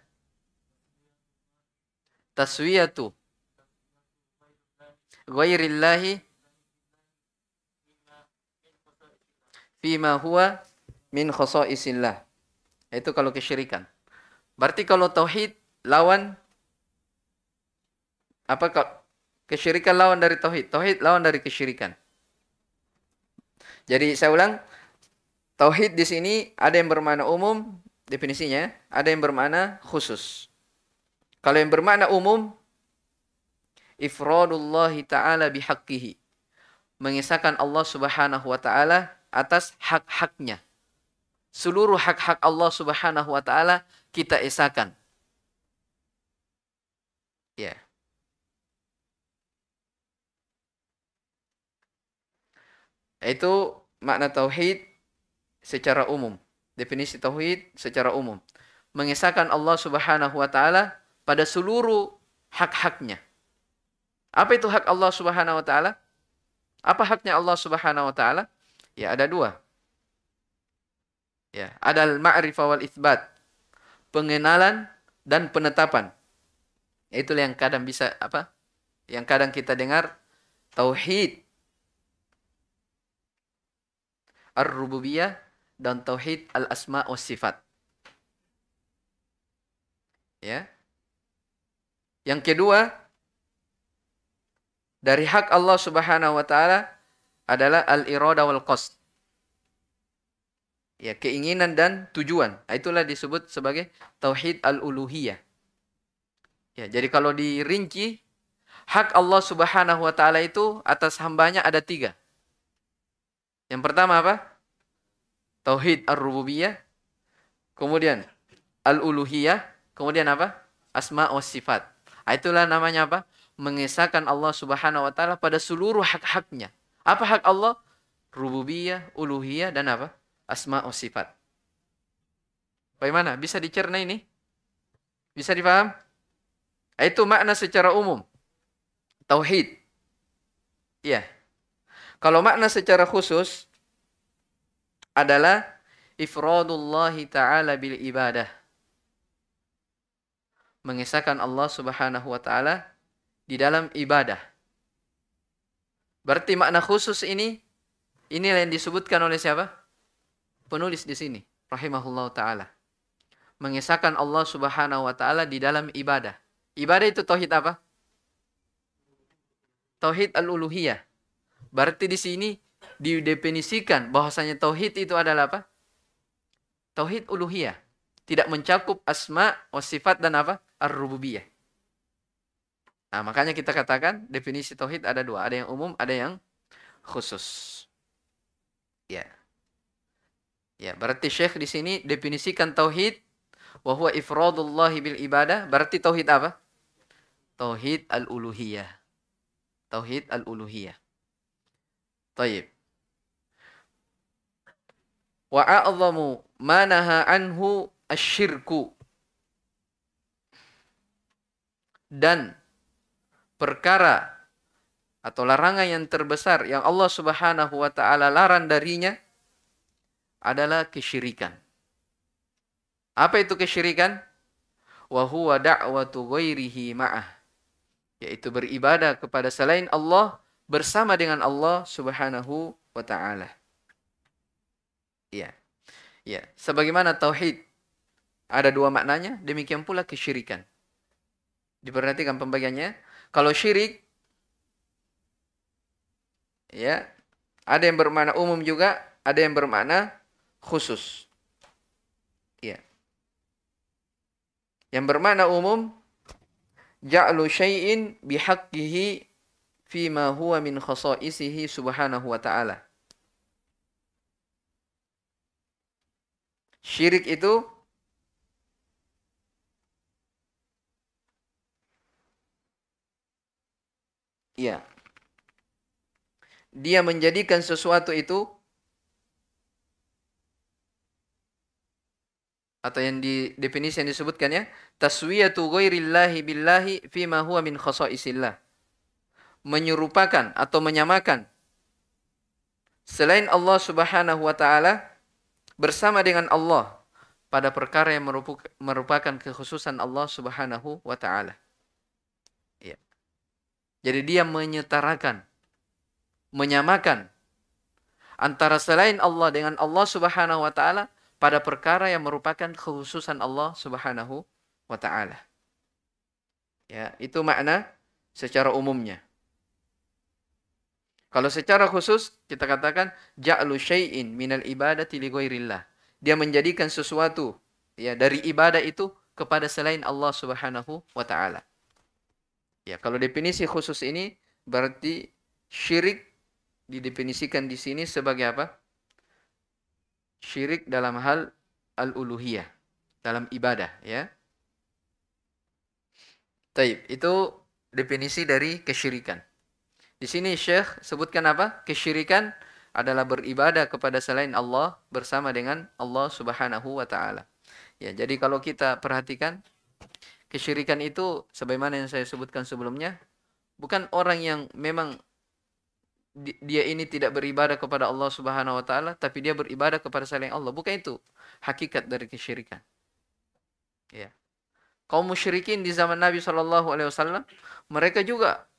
taswiyatu ghairillahi fima huwa min khosoisillah. Itu kalau kesyirikan. Berarti kalau tauhid lawan apa kesyirikan lawan dari tauhid, tauhid lawan dari kesyirikan. Jadi saya ulang, tauhid di sini ada yang bermakna umum, definisinya ada yang bermakna khusus. Kalau yang bermakna umum ifradullah taala bihaqqihi. Mengisahkan Allah Subhanahu wa taala atas hak-haknya. Seluruh hak-hak Allah Subhanahu wa taala kita isakan. Ya. Yeah. Itu makna tauhid secara umum. Definisi tauhid secara umum. Mengesahkan Allah Subhanahu wa taala pada seluruh hak-haknya. Apa itu hak Allah Subhanahu wa taala? Apa haknya Allah Subhanahu wa taala? Ya, ada dua. Ya, ada al-ma'rifah wal itsbat. Pengenalan dan penetapan. Itulah yang kadang bisa apa? Yang kadang kita dengar tauhid ar-rububiyah dan tauhid al-asma wa sifat. Ya. Yang kedua dari hak Allah Subhanahu wa taala adalah al-irada wal qasd. Ya, keinginan dan tujuan. Nah, itulah disebut sebagai tauhid al-uluhiyah. Ya, jadi kalau dirinci hak Allah Subhanahu wa taala itu atas hambanya ada tiga. Yang pertama apa? Tauhid ar-rububiyah. Kemudian al-uluhiyah. Kemudian apa? Asma wa sifat. Ah, itulah namanya apa? Mengesahkan Allah subhanahu wa ta'ala pada seluruh hak-haknya. Apa hak Allah? Rububiyah, uluhiyah, dan apa? Asma wa sifat. Bagaimana? Bisa dicerna ini? Bisa dipaham? Ah, itu makna secara umum. Tauhid. Iya. Kalau makna secara khusus, adalah ifradullah taala bil ibadah. Mengesahkan Allah Subhanahu wa taala di dalam ibadah. Berarti makna khusus ini inilah yang disebutkan oleh siapa? Penulis di sini rahimahullah taala. Mengesahkan Allah Subhanahu wa taala di dalam ibadah. Ibadah itu tauhid apa? Tauhid al-uluhiyah. Berarti di sini didefinisikan bahwasanya tauhid itu adalah apa? Tauhid uluhiyah. Tidak mencakup asma, sifat dan apa? Ar-rububiyah. Nah, makanya kita katakan definisi tauhid ada dua, ada yang umum, ada yang khusus. Ya. Ya, berarti Syekh di sini definisikan tauhid bahwa ifradullah bil ibadah, berarti tauhid apa? Tauhid al-uluhiyah. Tauhid al-uluhiyah. Taib wa a'zamu manaha anhu asyirku dan perkara atau larangan yang terbesar yang Allah Subhanahu wa taala larang darinya adalah kesyirikan. Apa itu kesyirikan? Wa huwa da'watu ghairihi ma'ah. Yaitu beribadah kepada selain Allah bersama dengan Allah Subhanahu wa taala. Iya. Iya, sebagaimana tauhid ada dua maknanya, demikian pula kesyirikan. Diperhatikan pembagiannya. Kalau syirik ya, ada yang bermakna umum juga, ada yang bermakna khusus. Ya. Yang bermakna umum ja'lu syai'in bihaqqihi fima huwa min khasa'isihi subhanahu wa ta'ala. Syirik itu Iya. Dia menjadikan sesuatu itu atau yang di definisi yang disebutkan ya, taswiyatu ghairillahi billahi ma huwa min khasaisillah. Menyerupakan atau menyamakan selain Allah Subhanahu wa taala bersama dengan Allah pada perkara yang merupakan kekhususan Allah Subhanahu wa taala. Ya. Jadi dia menyetarakan menyamakan antara selain Allah dengan Allah Subhanahu wa taala pada perkara yang merupakan kekhususan Allah Subhanahu wa taala. Ya, itu makna secara umumnya. Kalau secara khusus kita katakan ja'lu syai'in minal ibadati li ghairillah. Dia menjadikan sesuatu ya dari ibadah itu kepada selain Allah Subhanahu wa taala. Ya, kalau definisi khusus ini berarti syirik didefinisikan di sini sebagai apa? Syirik dalam hal al-uluhiyah, dalam ibadah ya. Taib, itu definisi dari kesyirikan. Di sini Syekh sebutkan apa? Kesyirikan adalah beribadah kepada selain Allah bersama dengan Allah Subhanahu wa taala. Ya, jadi kalau kita perhatikan kesyirikan itu sebagaimana yang saya sebutkan sebelumnya, bukan orang yang memang dia ini tidak beribadah kepada Allah Subhanahu wa taala, tapi dia beribadah kepada selain Allah. Bukan itu hakikat dari kesyirikan. Ya. Kaum musyrikin di zaman Nabi Shallallahu alaihi wasallam, mereka juga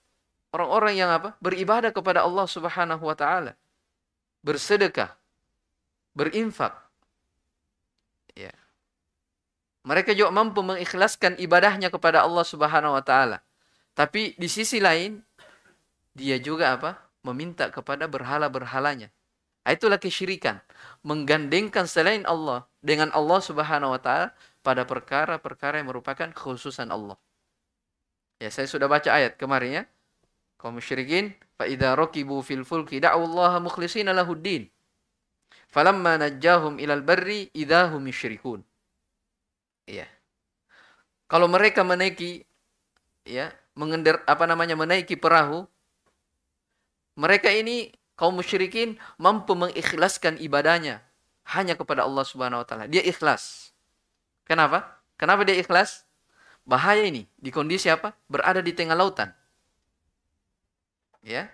orang-orang yang apa? Beribadah kepada Allah Subhanahu wa taala. Bersedekah, berinfak. Ya. Mereka juga mampu mengikhlaskan ibadahnya kepada Allah Subhanahu wa taala. Tapi di sisi lain dia juga apa? meminta kepada berhala-berhalanya. Nah, itulah kesyirikan, menggandengkan selain Allah dengan Allah Subhanahu wa taala pada perkara-perkara yang merupakan khususan Allah. Ya, saya sudah baca ayat kemarin ya kaum musyrikin fa idza rakibu fil fulki da'u Allah mukhlishina lahuddin falamma najjahum ilal barri idza hum iya kalau mereka menaiki ya mengendar apa namanya menaiki perahu mereka ini kaum musyrikin mampu mengikhlaskan ibadahnya hanya kepada Allah Subhanahu wa taala dia ikhlas kenapa kenapa dia ikhlas bahaya ini di kondisi apa berada di tengah lautan ya.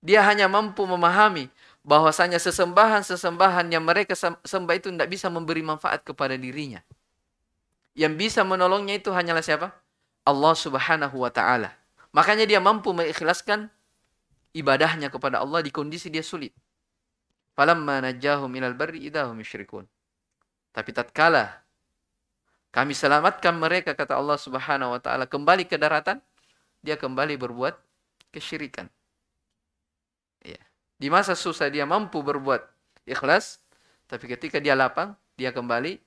Dia hanya mampu memahami bahwasanya sesembahan-sesembahan yang mereka sembah itu tidak bisa memberi manfaat kepada dirinya. Yang bisa menolongnya itu hanyalah siapa? Allah Subhanahu wa taala. Makanya dia mampu mengikhlaskan ibadahnya kepada Allah di kondisi dia sulit. Falamma najahum ilal barri idahum yusyrikun. Tapi tatkala kami selamatkan mereka kata Allah Subhanahu wa taala kembali ke daratan, dia kembali berbuat kesyirikan. Ya. Di masa susah dia mampu berbuat ikhlas, tapi ketika dia lapang, dia kembali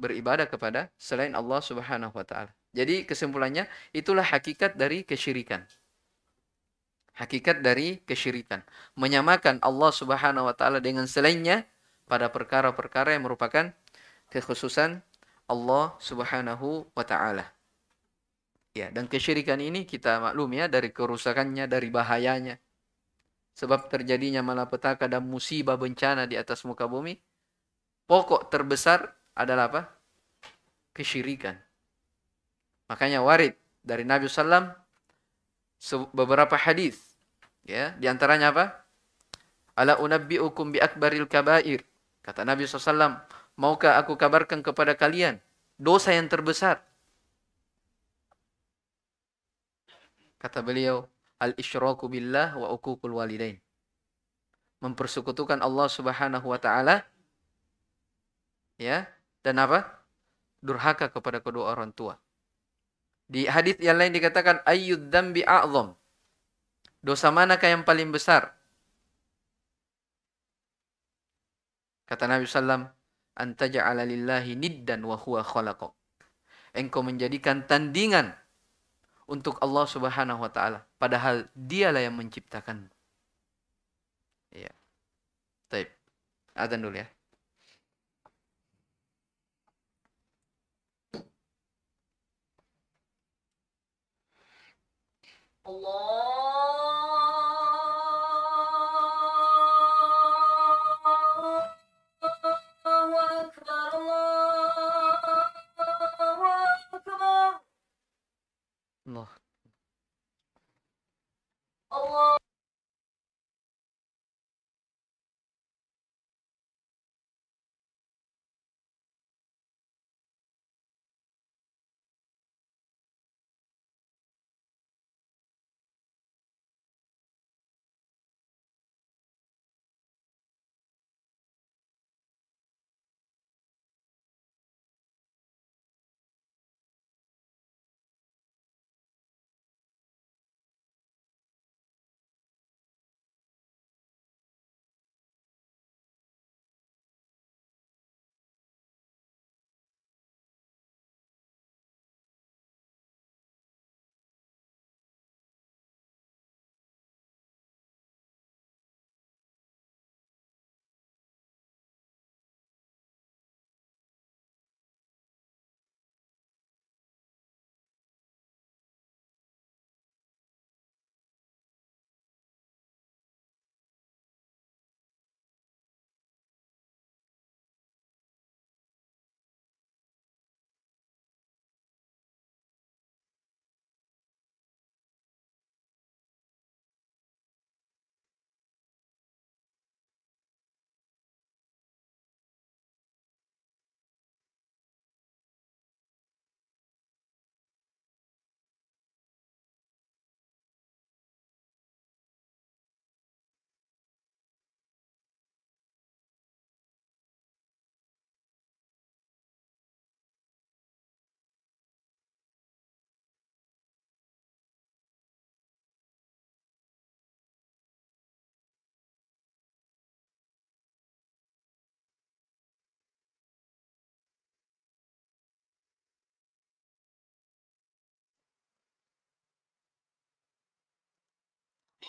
beribadah kepada selain Allah Subhanahu wa taala. Jadi kesimpulannya itulah hakikat dari kesyirikan. Hakikat dari kesyirikan, menyamakan Allah Subhanahu wa taala dengan selainnya pada perkara-perkara yang merupakan kekhususan Allah Subhanahu wa taala. Ya, dan kesyirikan ini kita maklum ya dari kerusakannya, dari bahayanya. Sebab terjadinya malapetaka dan musibah bencana di atas muka bumi, pokok terbesar adalah apa? Kesyirikan. Makanya warid dari Nabi Sallam beberapa hadis ya di antaranya apa? Ala unabbiukum bi akbaril kabair. Kata Nabi Sallam, maukah aku kabarkan kepada kalian dosa yang terbesar? Kata beliau, al-isyraku billah wa uququl walidain. Mempersekutukan Allah Subhanahu wa taala ya, dan apa? Durhaka kepada kedua orang tua. Di hadis yang lain dikatakan ayyud dambi a'zam. Dosa manakah yang paling besar? Kata Nabi sallam, "Anta ja'ala lillahi niddan wa huwa khalaqak." Engkau menjadikan tandingan untuk Allah Subhanahu wa taala padahal dialah yang menciptakan Ya, Baik. Adzan dulu ya. Allah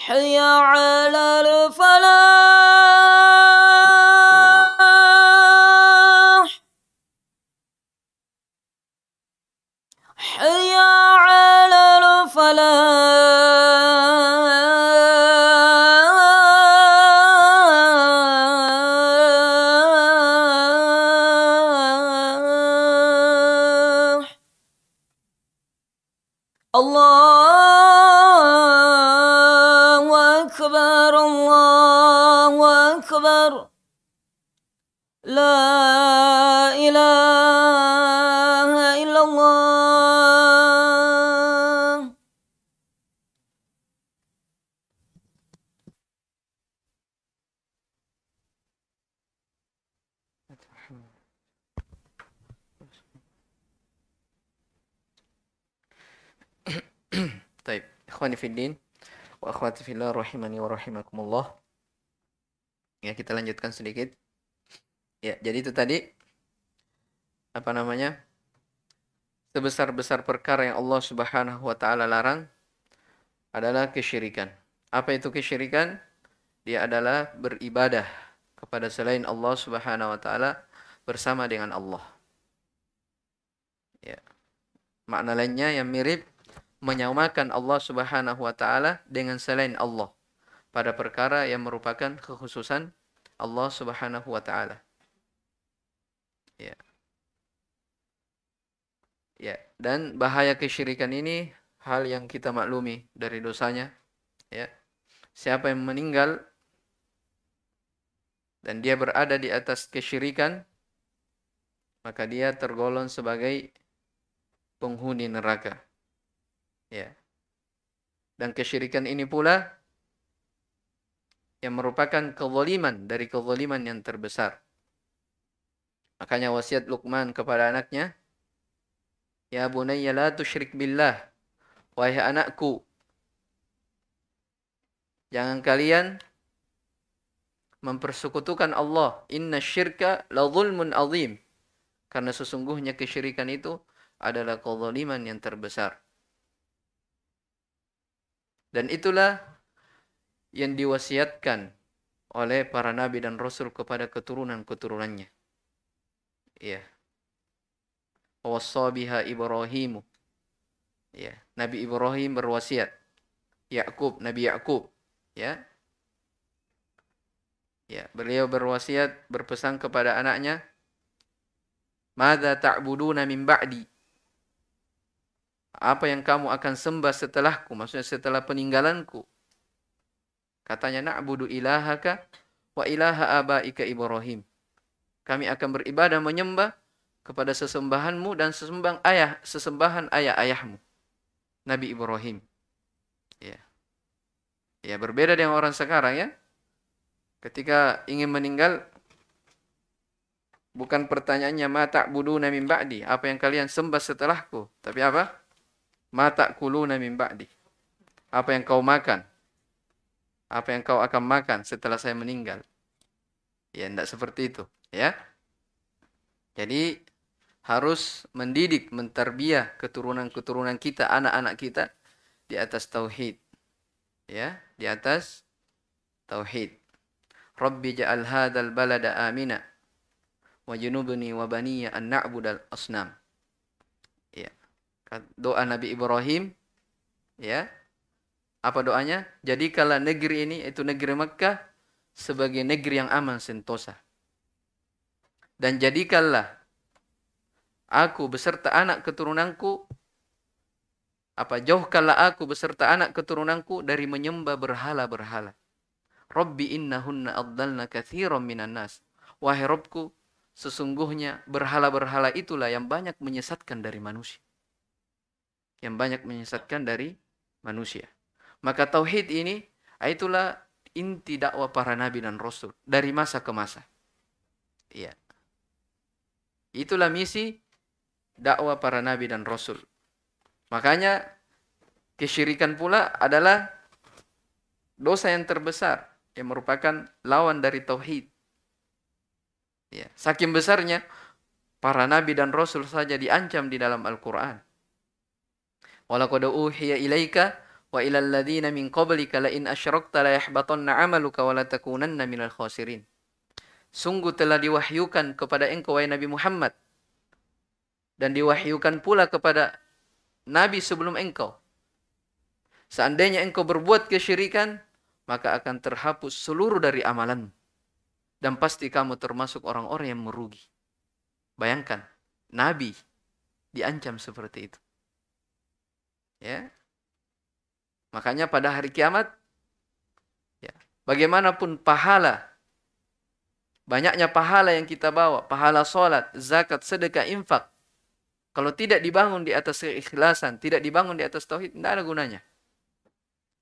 حي على الفلاح fiddin wa akhwati fillah rahimani wa rahimakumullah. Ya, kita lanjutkan sedikit. Ya, jadi itu tadi apa namanya? Sebesar-besar perkara yang Allah Subhanahu wa taala larang adalah kesyirikan. Apa itu kesyirikan? Dia adalah beribadah kepada selain Allah Subhanahu wa taala bersama dengan Allah. Ya. Makna lainnya yang mirip menyamakan Allah Subhanahu wa taala dengan selain Allah pada perkara yang merupakan kekhususan Allah Subhanahu wa taala. Ya. Ya, dan bahaya kesyirikan ini hal yang kita maklumi dari dosanya, ya. Siapa yang meninggal dan dia berada di atas kesyirikan, maka dia tergolong sebagai penghuni neraka. Ya. Dan kesyirikan ini pula yang merupakan kezaliman dari kezaliman yang terbesar. Makanya wasiat Luqman kepada anaknya, "Ya bunayya la tusyrik billah." Wahai anakku, jangan kalian mempersekutukan Allah. Inna syirka la zulmun azim. Karena sesungguhnya kesyirikan itu adalah kezaliman yang terbesar. Dan itulah yang diwasiatkan oleh para nabi dan rasul kepada keturunan-keturunannya. Ya. Wasabiha Ibrahimu. Ya, Nabi Ibrahim berwasiat. Yakub, Nabi Yakub, ya. Ya, beliau berwasiat berpesan kepada anaknya, "Madza ta'buduna min ba'di?" apa yang kamu akan sembah setelahku maksudnya setelah peninggalanku katanya na'budu ilahaka wa ilaha abaika Ibrahim kami akan beribadah menyembah kepada sesembahanmu dan sesembang ayah sesembahan ayah-ayahmu Nabi Ibrahim ya ya berbeda dengan orang sekarang ya ketika ingin meninggal bukan pertanyaannya mata budu min ba'di apa yang kalian sembah setelahku tapi apa Mata kuluna min ba'di. Apa yang kau makan? Apa yang kau akan makan setelah saya meninggal? Ya, tidak seperti itu. Ya. Jadi harus mendidik, menterbiah keturunan-keturunan kita, anak-anak kita di atas tauhid. Ya, di atas tauhid. Rabbi ja'al hadzal balada amina wa junubni wa baniya an na'budal asnam. Kan doa Nabi Ibrahim ya apa doanya jadikanlah negeri ini itu negeri Mekah sebagai negeri yang aman sentosa dan jadikanlah aku beserta anak keturunanku apa jauhkanlah aku beserta anak keturunanku dari menyembah berhala-berhala Rabbi innahunna adzalna katsiran minan nas wahai Rabbku sesungguhnya berhala-berhala itulah yang banyak menyesatkan dari manusia yang banyak menyesatkan dari manusia. Maka tauhid ini itulah inti dakwah para nabi dan rasul dari masa ke masa. Iya. Itulah misi dakwah para nabi dan rasul. Makanya kesyirikan pula adalah dosa yang terbesar yang merupakan lawan dari tauhid. Ya, saking besarnya para nabi dan rasul saja diancam di dalam Al-Qur'an. Walaqad uhiya min qablika la in asyrakta la yahbatanna 'amaluka wa Sungguh telah diwahyukan kepada engkau wahai Nabi Muhammad dan diwahyukan pula kepada nabi sebelum engkau. Seandainya engkau berbuat kesyirikan, maka akan terhapus seluruh dari amalan. Dan pasti kamu termasuk orang-orang yang merugi. Bayangkan, Nabi diancam seperti itu. Ya. Makanya pada hari kiamat ya, bagaimanapun pahala banyaknya pahala yang kita bawa, pahala sholat, zakat, sedekah, infak. Kalau tidak dibangun di atas keikhlasan, tidak dibangun di atas tauhid, tidak ada gunanya.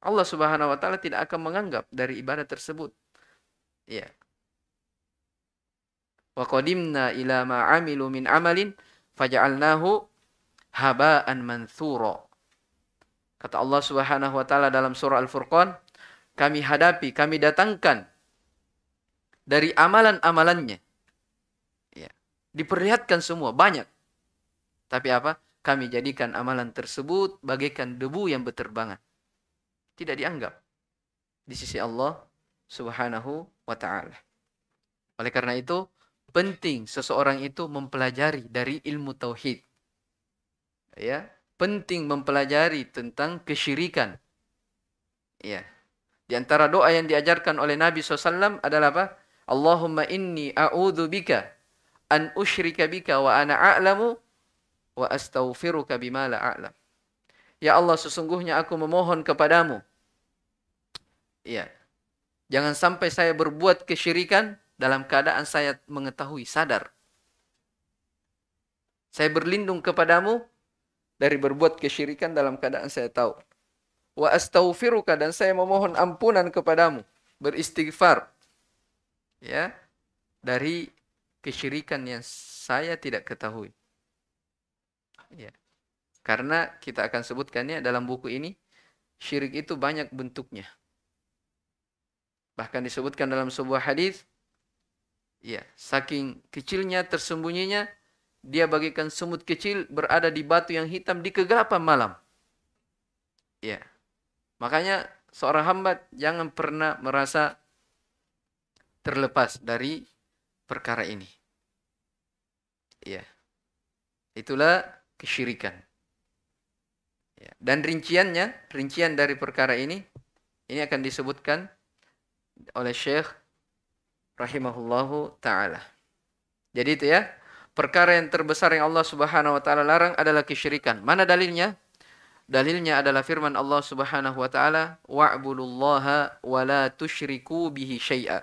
Allah Subhanahu wa taala tidak akan menganggap dari ibadah tersebut. Ya. Wa qadimna ila ma min amalin faj'alnahu haba'an manthura. Kata Allah Subhanahu wa taala dalam surah Al-Furqan, kami hadapi, kami datangkan dari amalan-amalannya. Ya. Diperlihatkan semua banyak. Tapi apa? Kami jadikan amalan tersebut bagaikan debu yang berterbangan. Tidak dianggap di sisi Allah Subhanahu wa taala. Oleh karena itu, penting seseorang itu mempelajari dari ilmu tauhid. Ya, penting mempelajari tentang kesyirikan. Ya. Di antara doa yang diajarkan oleh Nabi SAW adalah apa? Allahumma inni a'udhu bika an usyrika bika wa ana a'lamu wa astaghfiruka bima la a'lam. Ya Allah sesungguhnya aku memohon kepadamu. Ya. Jangan sampai saya berbuat kesyirikan dalam keadaan saya mengetahui sadar. Saya berlindung kepadamu dari berbuat kesyirikan dalam keadaan saya tahu. Wa astaghfiruka dan saya memohon ampunan kepadamu, beristighfar. Ya. Dari kesyirikan yang saya tidak ketahui. Ya. Karena kita akan sebutkannya dalam buku ini, syirik itu banyak bentuknya. Bahkan disebutkan dalam sebuah hadis, ya, saking kecilnya tersembunyinya dia bagikan semut kecil berada di batu yang hitam di kegelapan malam. Ya. Makanya seorang hamba jangan pernah merasa terlepas dari perkara ini. Ya. Itulah kesyirikan. Ya. Dan rinciannya, rincian dari perkara ini, ini akan disebutkan oleh Syekh rahimahullahu taala. Jadi itu ya perkara yang terbesar yang Allah Subhanahu wa taala larang adalah kesyirikan. Mana dalilnya? Dalilnya adalah firman Allah Subhanahu wa taala, "Wa'budullaha wa la tusyriku bihi syai'a."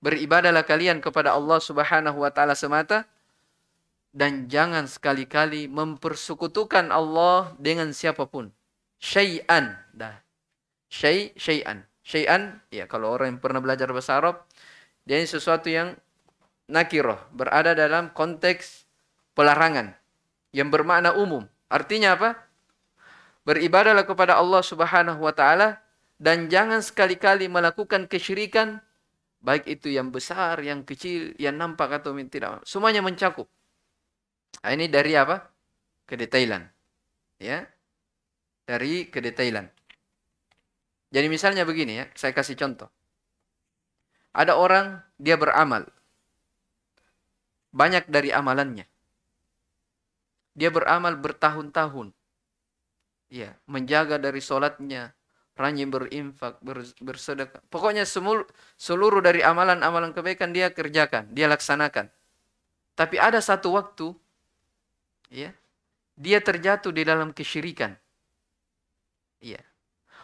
Beribadahlah kalian kepada Allah Subhanahu wa taala semata dan jangan sekali-kali mempersekutukan Allah dengan siapapun. Syai'an. Dah. Syai' syai'an. Syai'an, ya kalau orang yang pernah belajar bahasa Arab, dia ini sesuatu yang nakiroh, berada dalam konteks pelarangan yang bermakna umum. Artinya apa? Beribadahlah kepada Allah Subhanahu wa taala dan jangan sekali-kali melakukan kesyirikan baik itu yang besar, yang kecil, yang nampak atau yang tidak. Semuanya mencakup. Nah, ini dari apa? Kedetailan. Ya. Dari kedetailan. Jadi misalnya begini ya, saya kasih contoh. Ada orang dia beramal banyak dari amalannya. Dia beramal bertahun-tahun. Ya, menjaga dari solatnya, rajin berinfak, bersedekah. Pokoknya semul, seluruh dari amalan-amalan kebaikan dia kerjakan, dia laksanakan. Tapi ada satu waktu, ya, dia terjatuh di dalam kesyirikan. Ya.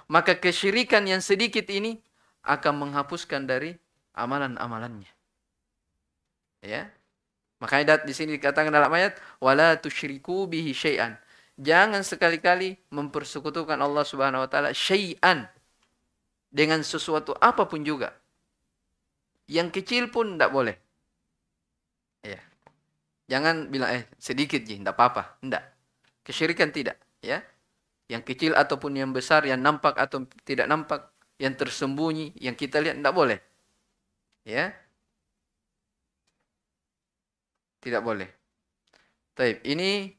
Maka kesyirikan yang sedikit ini akan menghapuskan dari amalan-amalannya. Ya, Makanya di sini dikatakan dalam ayat wala tusyriku bihi syai'an. Jangan sekali-kali mempersekutukan Allah Subhanahu wa taala syai'an dengan sesuatu apapun juga. Yang kecil pun tidak boleh. Ya. Jangan bilang eh sedikit je tidak apa-apa. Tidak. Kesyirikan tidak, ya. Yang kecil ataupun yang besar, yang nampak atau tidak nampak, yang tersembunyi, yang kita lihat tidak boleh. Ya, tidak boleh. Taib, ini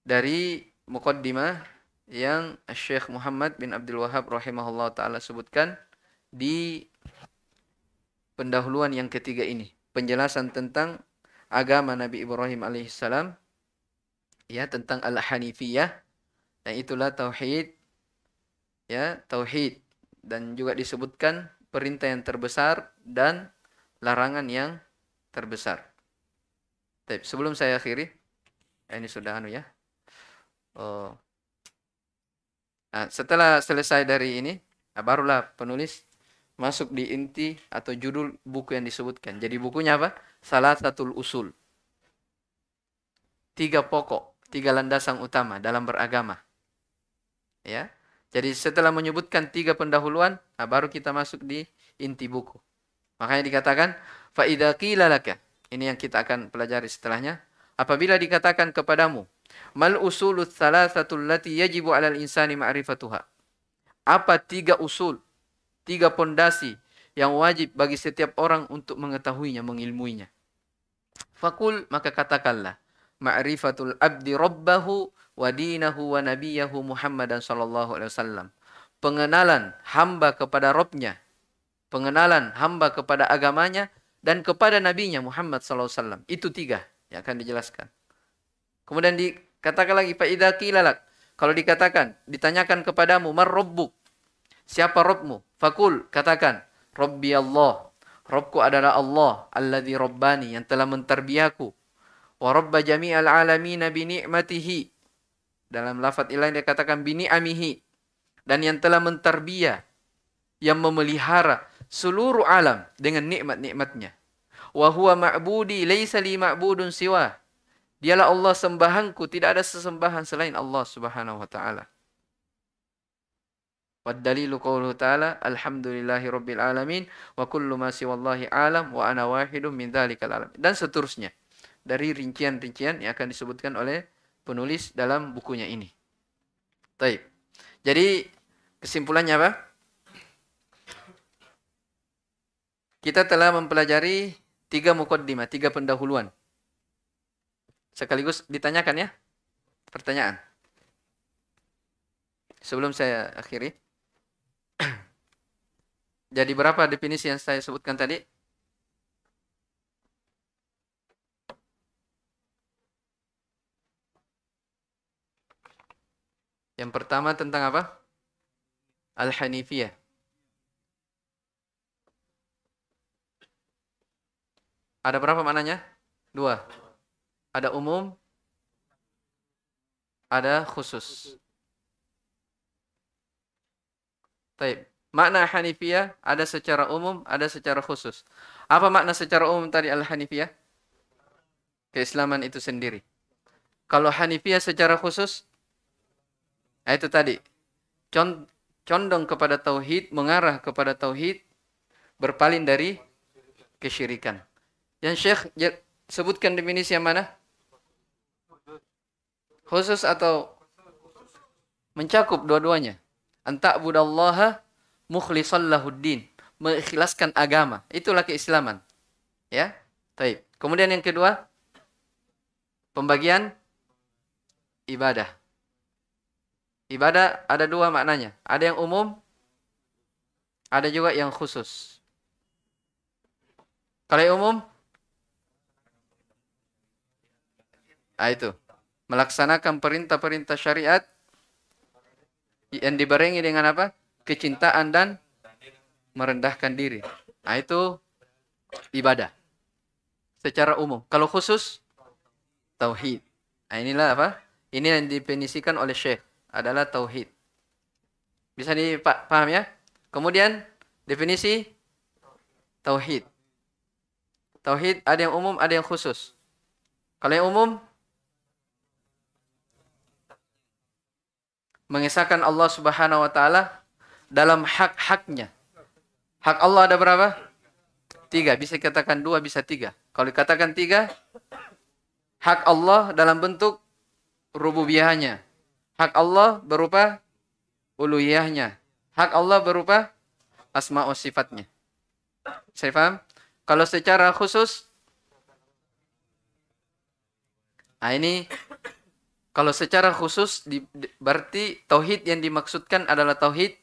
dari mukaddimah yang Syekh Muhammad bin Abdul Wahab rahimahullah taala sebutkan di pendahuluan yang ketiga ini, penjelasan tentang agama Nabi Ibrahim alaihissalam ya tentang al-hanifiyah dan itulah tauhid ya tauhid dan juga disebutkan perintah yang terbesar dan larangan yang terbesar tapi sebelum saya akhiri, eh, ini sudah anu ya. Oh. Nah, setelah selesai dari ini, nah barulah penulis masuk di inti atau judul buku yang disebutkan. Jadi bukunya apa? Salah satu usul. Tiga pokok, tiga landasan utama dalam beragama. Ya. Jadi setelah menyebutkan tiga pendahuluan, nah baru kita masuk di inti buku. Makanya dikatakan faidakila laka ini yang kita akan pelajari setelahnya. Apabila dikatakan kepadamu, mal salah satu lati yajibu 'alal insani ma'rifatuha. Apa tiga usul, tiga pondasi yang wajib bagi setiap orang untuk mengetahuinya, mengilmuinya. Fakul maka katakanlah, ma'rifatul abdi rabbahu wa dinahu wa nabiyahu Muhammadan sallallahu alaihi wasallam. Pengenalan hamba kepada Robnya, pengenalan hamba kepada agamanya dan kepada nabinya Muhammad SAW. Itu tiga yang akan dijelaskan. Kemudian dikatakan lagi faida kilalak. Kalau dikatakan, ditanyakan kepadamu mar Siapa Robmu? Fakul, katakan. Robbi Allah. Robku adalah Allah. Alladhi Rabbani. Yang telah menterbiaku. Wa Rabba jami'al alamina bini'matihi. Dalam lafad ilain dikatakan bini'amihi. Dan yang telah menterbia, Yang memelihara seluruh alam dengan nikmat-nikmatnya. Wa huwa ma'budi laisa li ma'budun siwa. Dialah Allah sembahanku, tidak ada sesembahan selain Allah Subhanahu wa taala. wa Wadalilu qawluhu ta'ala Alhamdulillahi rabbil alamin Wa kullu ma siwallahi alam Wa ana wahidun min dhalikal alam Dan seterusnya Dari rincian-rincian yang akan disebutkan oleh Penulis dalam bukunya ini Taib Jadi kesimpulannya apa? Kita telah mempelajari tiga mukaddimah, tiga pendahuluan. Sekaligus ditanyakan ya pertanyaan. Sebelum saya akhiri. Jadi berapa definisi yang saya sebutkan tadi? Yang pertama tentang apa? Al-Hanifiyah. Ada berapa maknanya? Dua. Ada umum, ada khusus. Baik. Makna Hanifiyah ada secara umum, ada secara khusus. Apa makna secara umum tadi Al-Hanifiyah? Keislaman itu sendiri. Kalau Hanifiyah secara khusus, nah itu tadi. Condong kepada Tauhid, mengarah kepada Tauhid, berpaling dari kesyirikan. Dan Syekh ya, sebutkan definisi yang mana? Khusus atau mencakup dua-duanya. Antak budallaha mukhlisallahuddin. Mengikhlaskan agama. Itulah keislaman. Ya. Taib. Kemudian yang kedua. Pembagian ibadah. Ibadah ada dua maknanya. Ada yang umum. Ada juga yang khusus. Kalau yang umum, Ah, itu. Melaksanakan perintah-perintah syariat yang dibarengi dengan apa? Kecintaan dan merendahkan diri. Nah, itu ibadah. Secara umum. Kalau khusus, tauhid. Nah, inilah apa? Ini yang dipenisikan oleh Syekh adalah tauhid. Bisa dipaham ya? Kemudian definisi tauhid. Tauhid ada yang umum, ada yang khusus. Kalau yang umum mengisahkan Allah Subhanahu wa taala dalam hak-haknya. Hak Allah ada berapa? Tiga. Bisa dikatakan dua, bisa tiga. Kalau dikatakan tiga, hak Allah dalam bentuk rububiyahnya. Hak Allah berupa uluhiyahnya. Hak Allah berupa asma' wa sifatnya. Saya paham? Kalau secara khusus, nah ini kalau secara khusus di, di, berarti tauhid yang dimaksudkan adalah tauhid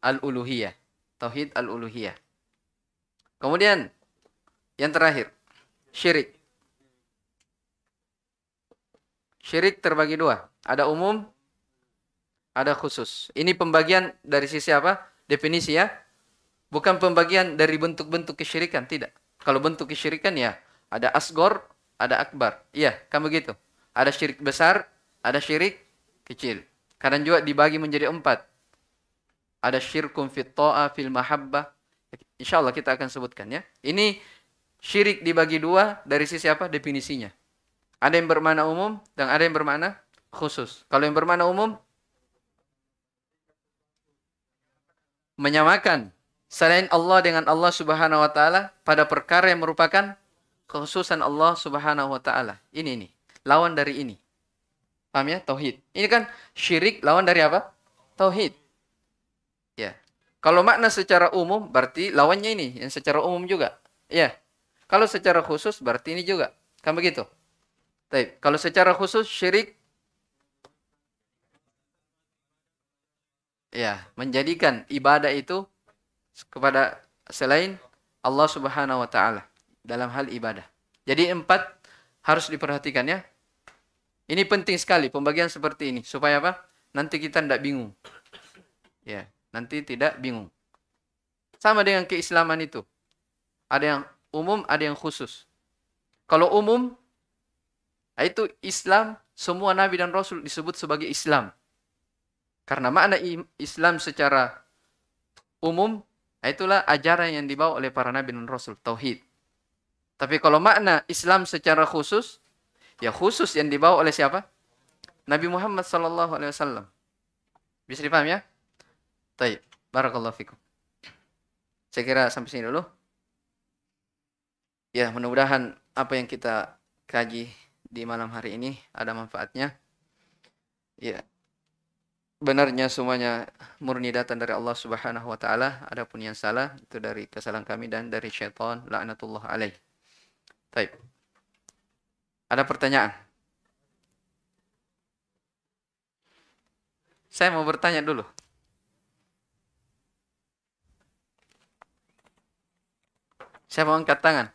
al-uluhiyah. Tauhid al-uluhiyah. Kemudian yang terakhir, syirik. Syirik terbagi dua, ada umum, ada khusus. Ini pembagian dari sisi apa? Definisi ya. Bukan pembagian dari bentuk-bentuk kesyirikan, tidak. Kalau bentuk kesyirikan ya ada asgor, ada akbar. Iya, kan begitu. Ada syirik besar, ada syirik kecil. Kadang juga dibagi menjadi empat. Ada syirkum fit ta'a fil mahabbah. Insya Allah kita akan sebutkan ya. Ini syirik dibagi dua dari sisi apa? Definisinya. Ada yang bermakna umum dan ada yang bermakna khusus. Kalau yang bermakna umum, menyamakan selain Allah dengan Allah Subhanahu wa taala pada perkara yang merupakan kekhususan Allah Subhanahu wa taala. Ini nih lawan dari ini. Paham ya? Tauhid. Ini kan syirik lawan dari apa? Tauhid. Ya. Kalau makna secara umum berarti lawannya ini yang secara umum juga. Ya. Kalau secara khusus berarti ini juga. Kan begitu? Baik. Kalau secara khusus syirik ya, menjadikan ibadah itu kepada selain Allah Subhanahu wa taala dalam hal ibadah. Jadi empat harus diperhatikan ya. Ini penting sekali pembagian seperti ini supaya apa? Nanti kita tidak bingung. Ya, nanti tidak bingung. Sama dengan keislaman itu. Ada yang umum, ada yang khusus. Kalau umum itu Islam, semua nabi dan rasul disebut sebagai Islam. Karena makna Islam secara umum itulah ajaran yang dibawa oleh para nabi dan rasul, tauhid. Tapi kalau makna Islam secara khusus Ya khusus yang dibawa oleh siapa? Nabi Muhammad sallallahu alaihi wasallam. Bisa dipaham ya? Baik, barakallahu fikum. Saya kira sampai sini dulu. Ya, mudah-mudahan apa yang kita kaji di malam hari ini ada manfaatnya. Ya. Benarnya semuanya murni datang dari Allah Subhanahu wa taala, adapun yang salah itu dari kesalahan kami dan dari syaitan laknatullah alaih. Baik. Ada pertanyaan? Saya mau bertanya dulu. Saya mau angkat tangan.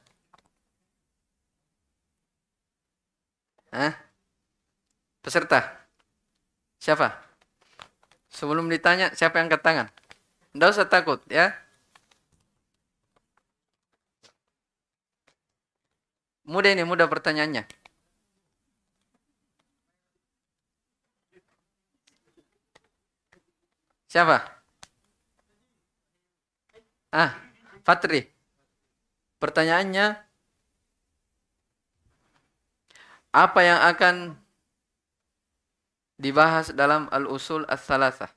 Hah? Peserta? Siapa? Sebelum ditanya, siapa yang angkat tangan? Tidak usah takut ya. Mudah ini, mudah pertanyaannya. Siapa? Ah, Fatri. Pertanyaannya, apa yang akan dibahas dalam Al-Usul as salasa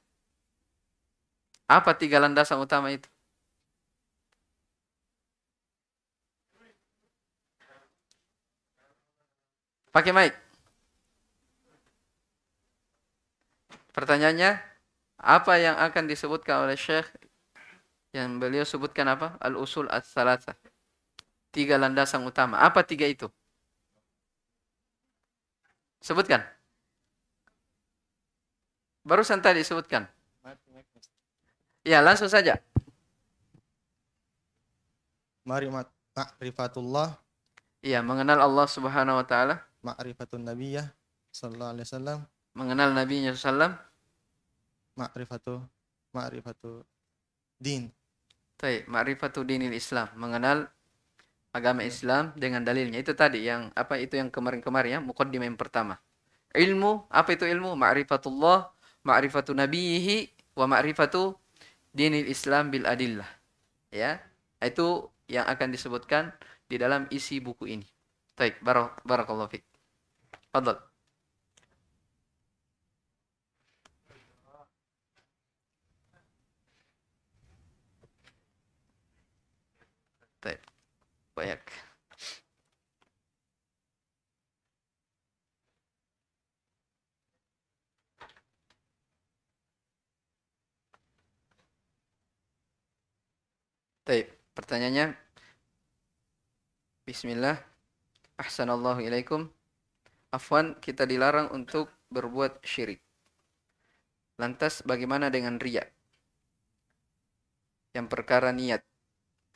Apa tiga landasan utama itu? Pakai mic. Pertanyaannya, apa yang akan disebutkan oleh Syekh yang beliau sebutkan apa? Al-usul as-salasa. Tiga landasan utama. Apa tiga itu? Sebutkan. baru santai sebutkan. Ya, langsung saja. Mari ma'rifatullah. Iya, mengenal Allah Subhanahu wa taala. Ma'rifatun nabiyah sallallahu alaihi wasallam. Mengenal nabinya sallallahu ma'rifatu ma'rifatu din. Baik, ma'rifatu dinil Islam, mengenal agama ya. Islam dengan dalilnya. Itu tadi yang apa itu yang kemarin-kemarin ya, mukaddimah yang pertama. Ilmu, apa itu ilmu? Ma'rifatullah, ma'rifatu nabiyhi wa ma'rifatu dinil Islam bil adillah. Ya, itu yang akan disebutkan di dalam isi buku ini. Baik, barakallahu fiik. Fadal. banyak Baik, pertanyaannya Bismillah Ahsanallahu Afwan, kita dilarang untuk berbuat syirik Lantas bagaimana dengan riak Yang perkara niat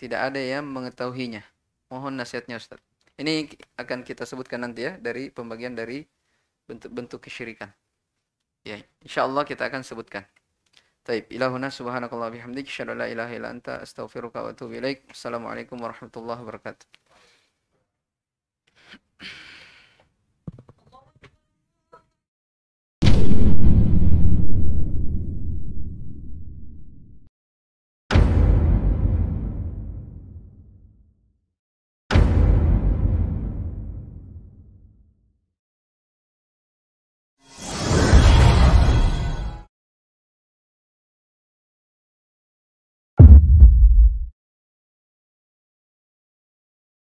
Tidak ada yang mengetahuinya Mohon nasihatnya Ustaz. Ini akan kita sebutkan nanti ya dari pembagian dari bentuk-bentuk kesyirikan. Ya, insyaallah kita akan sebutkan. Taib, ilahuna subhanakallah bihamdik, syadu la ilaha ila anta, astaghfiruka wa atubu ilaik. Assalamualaikum warahmatullahi wabarakatuh.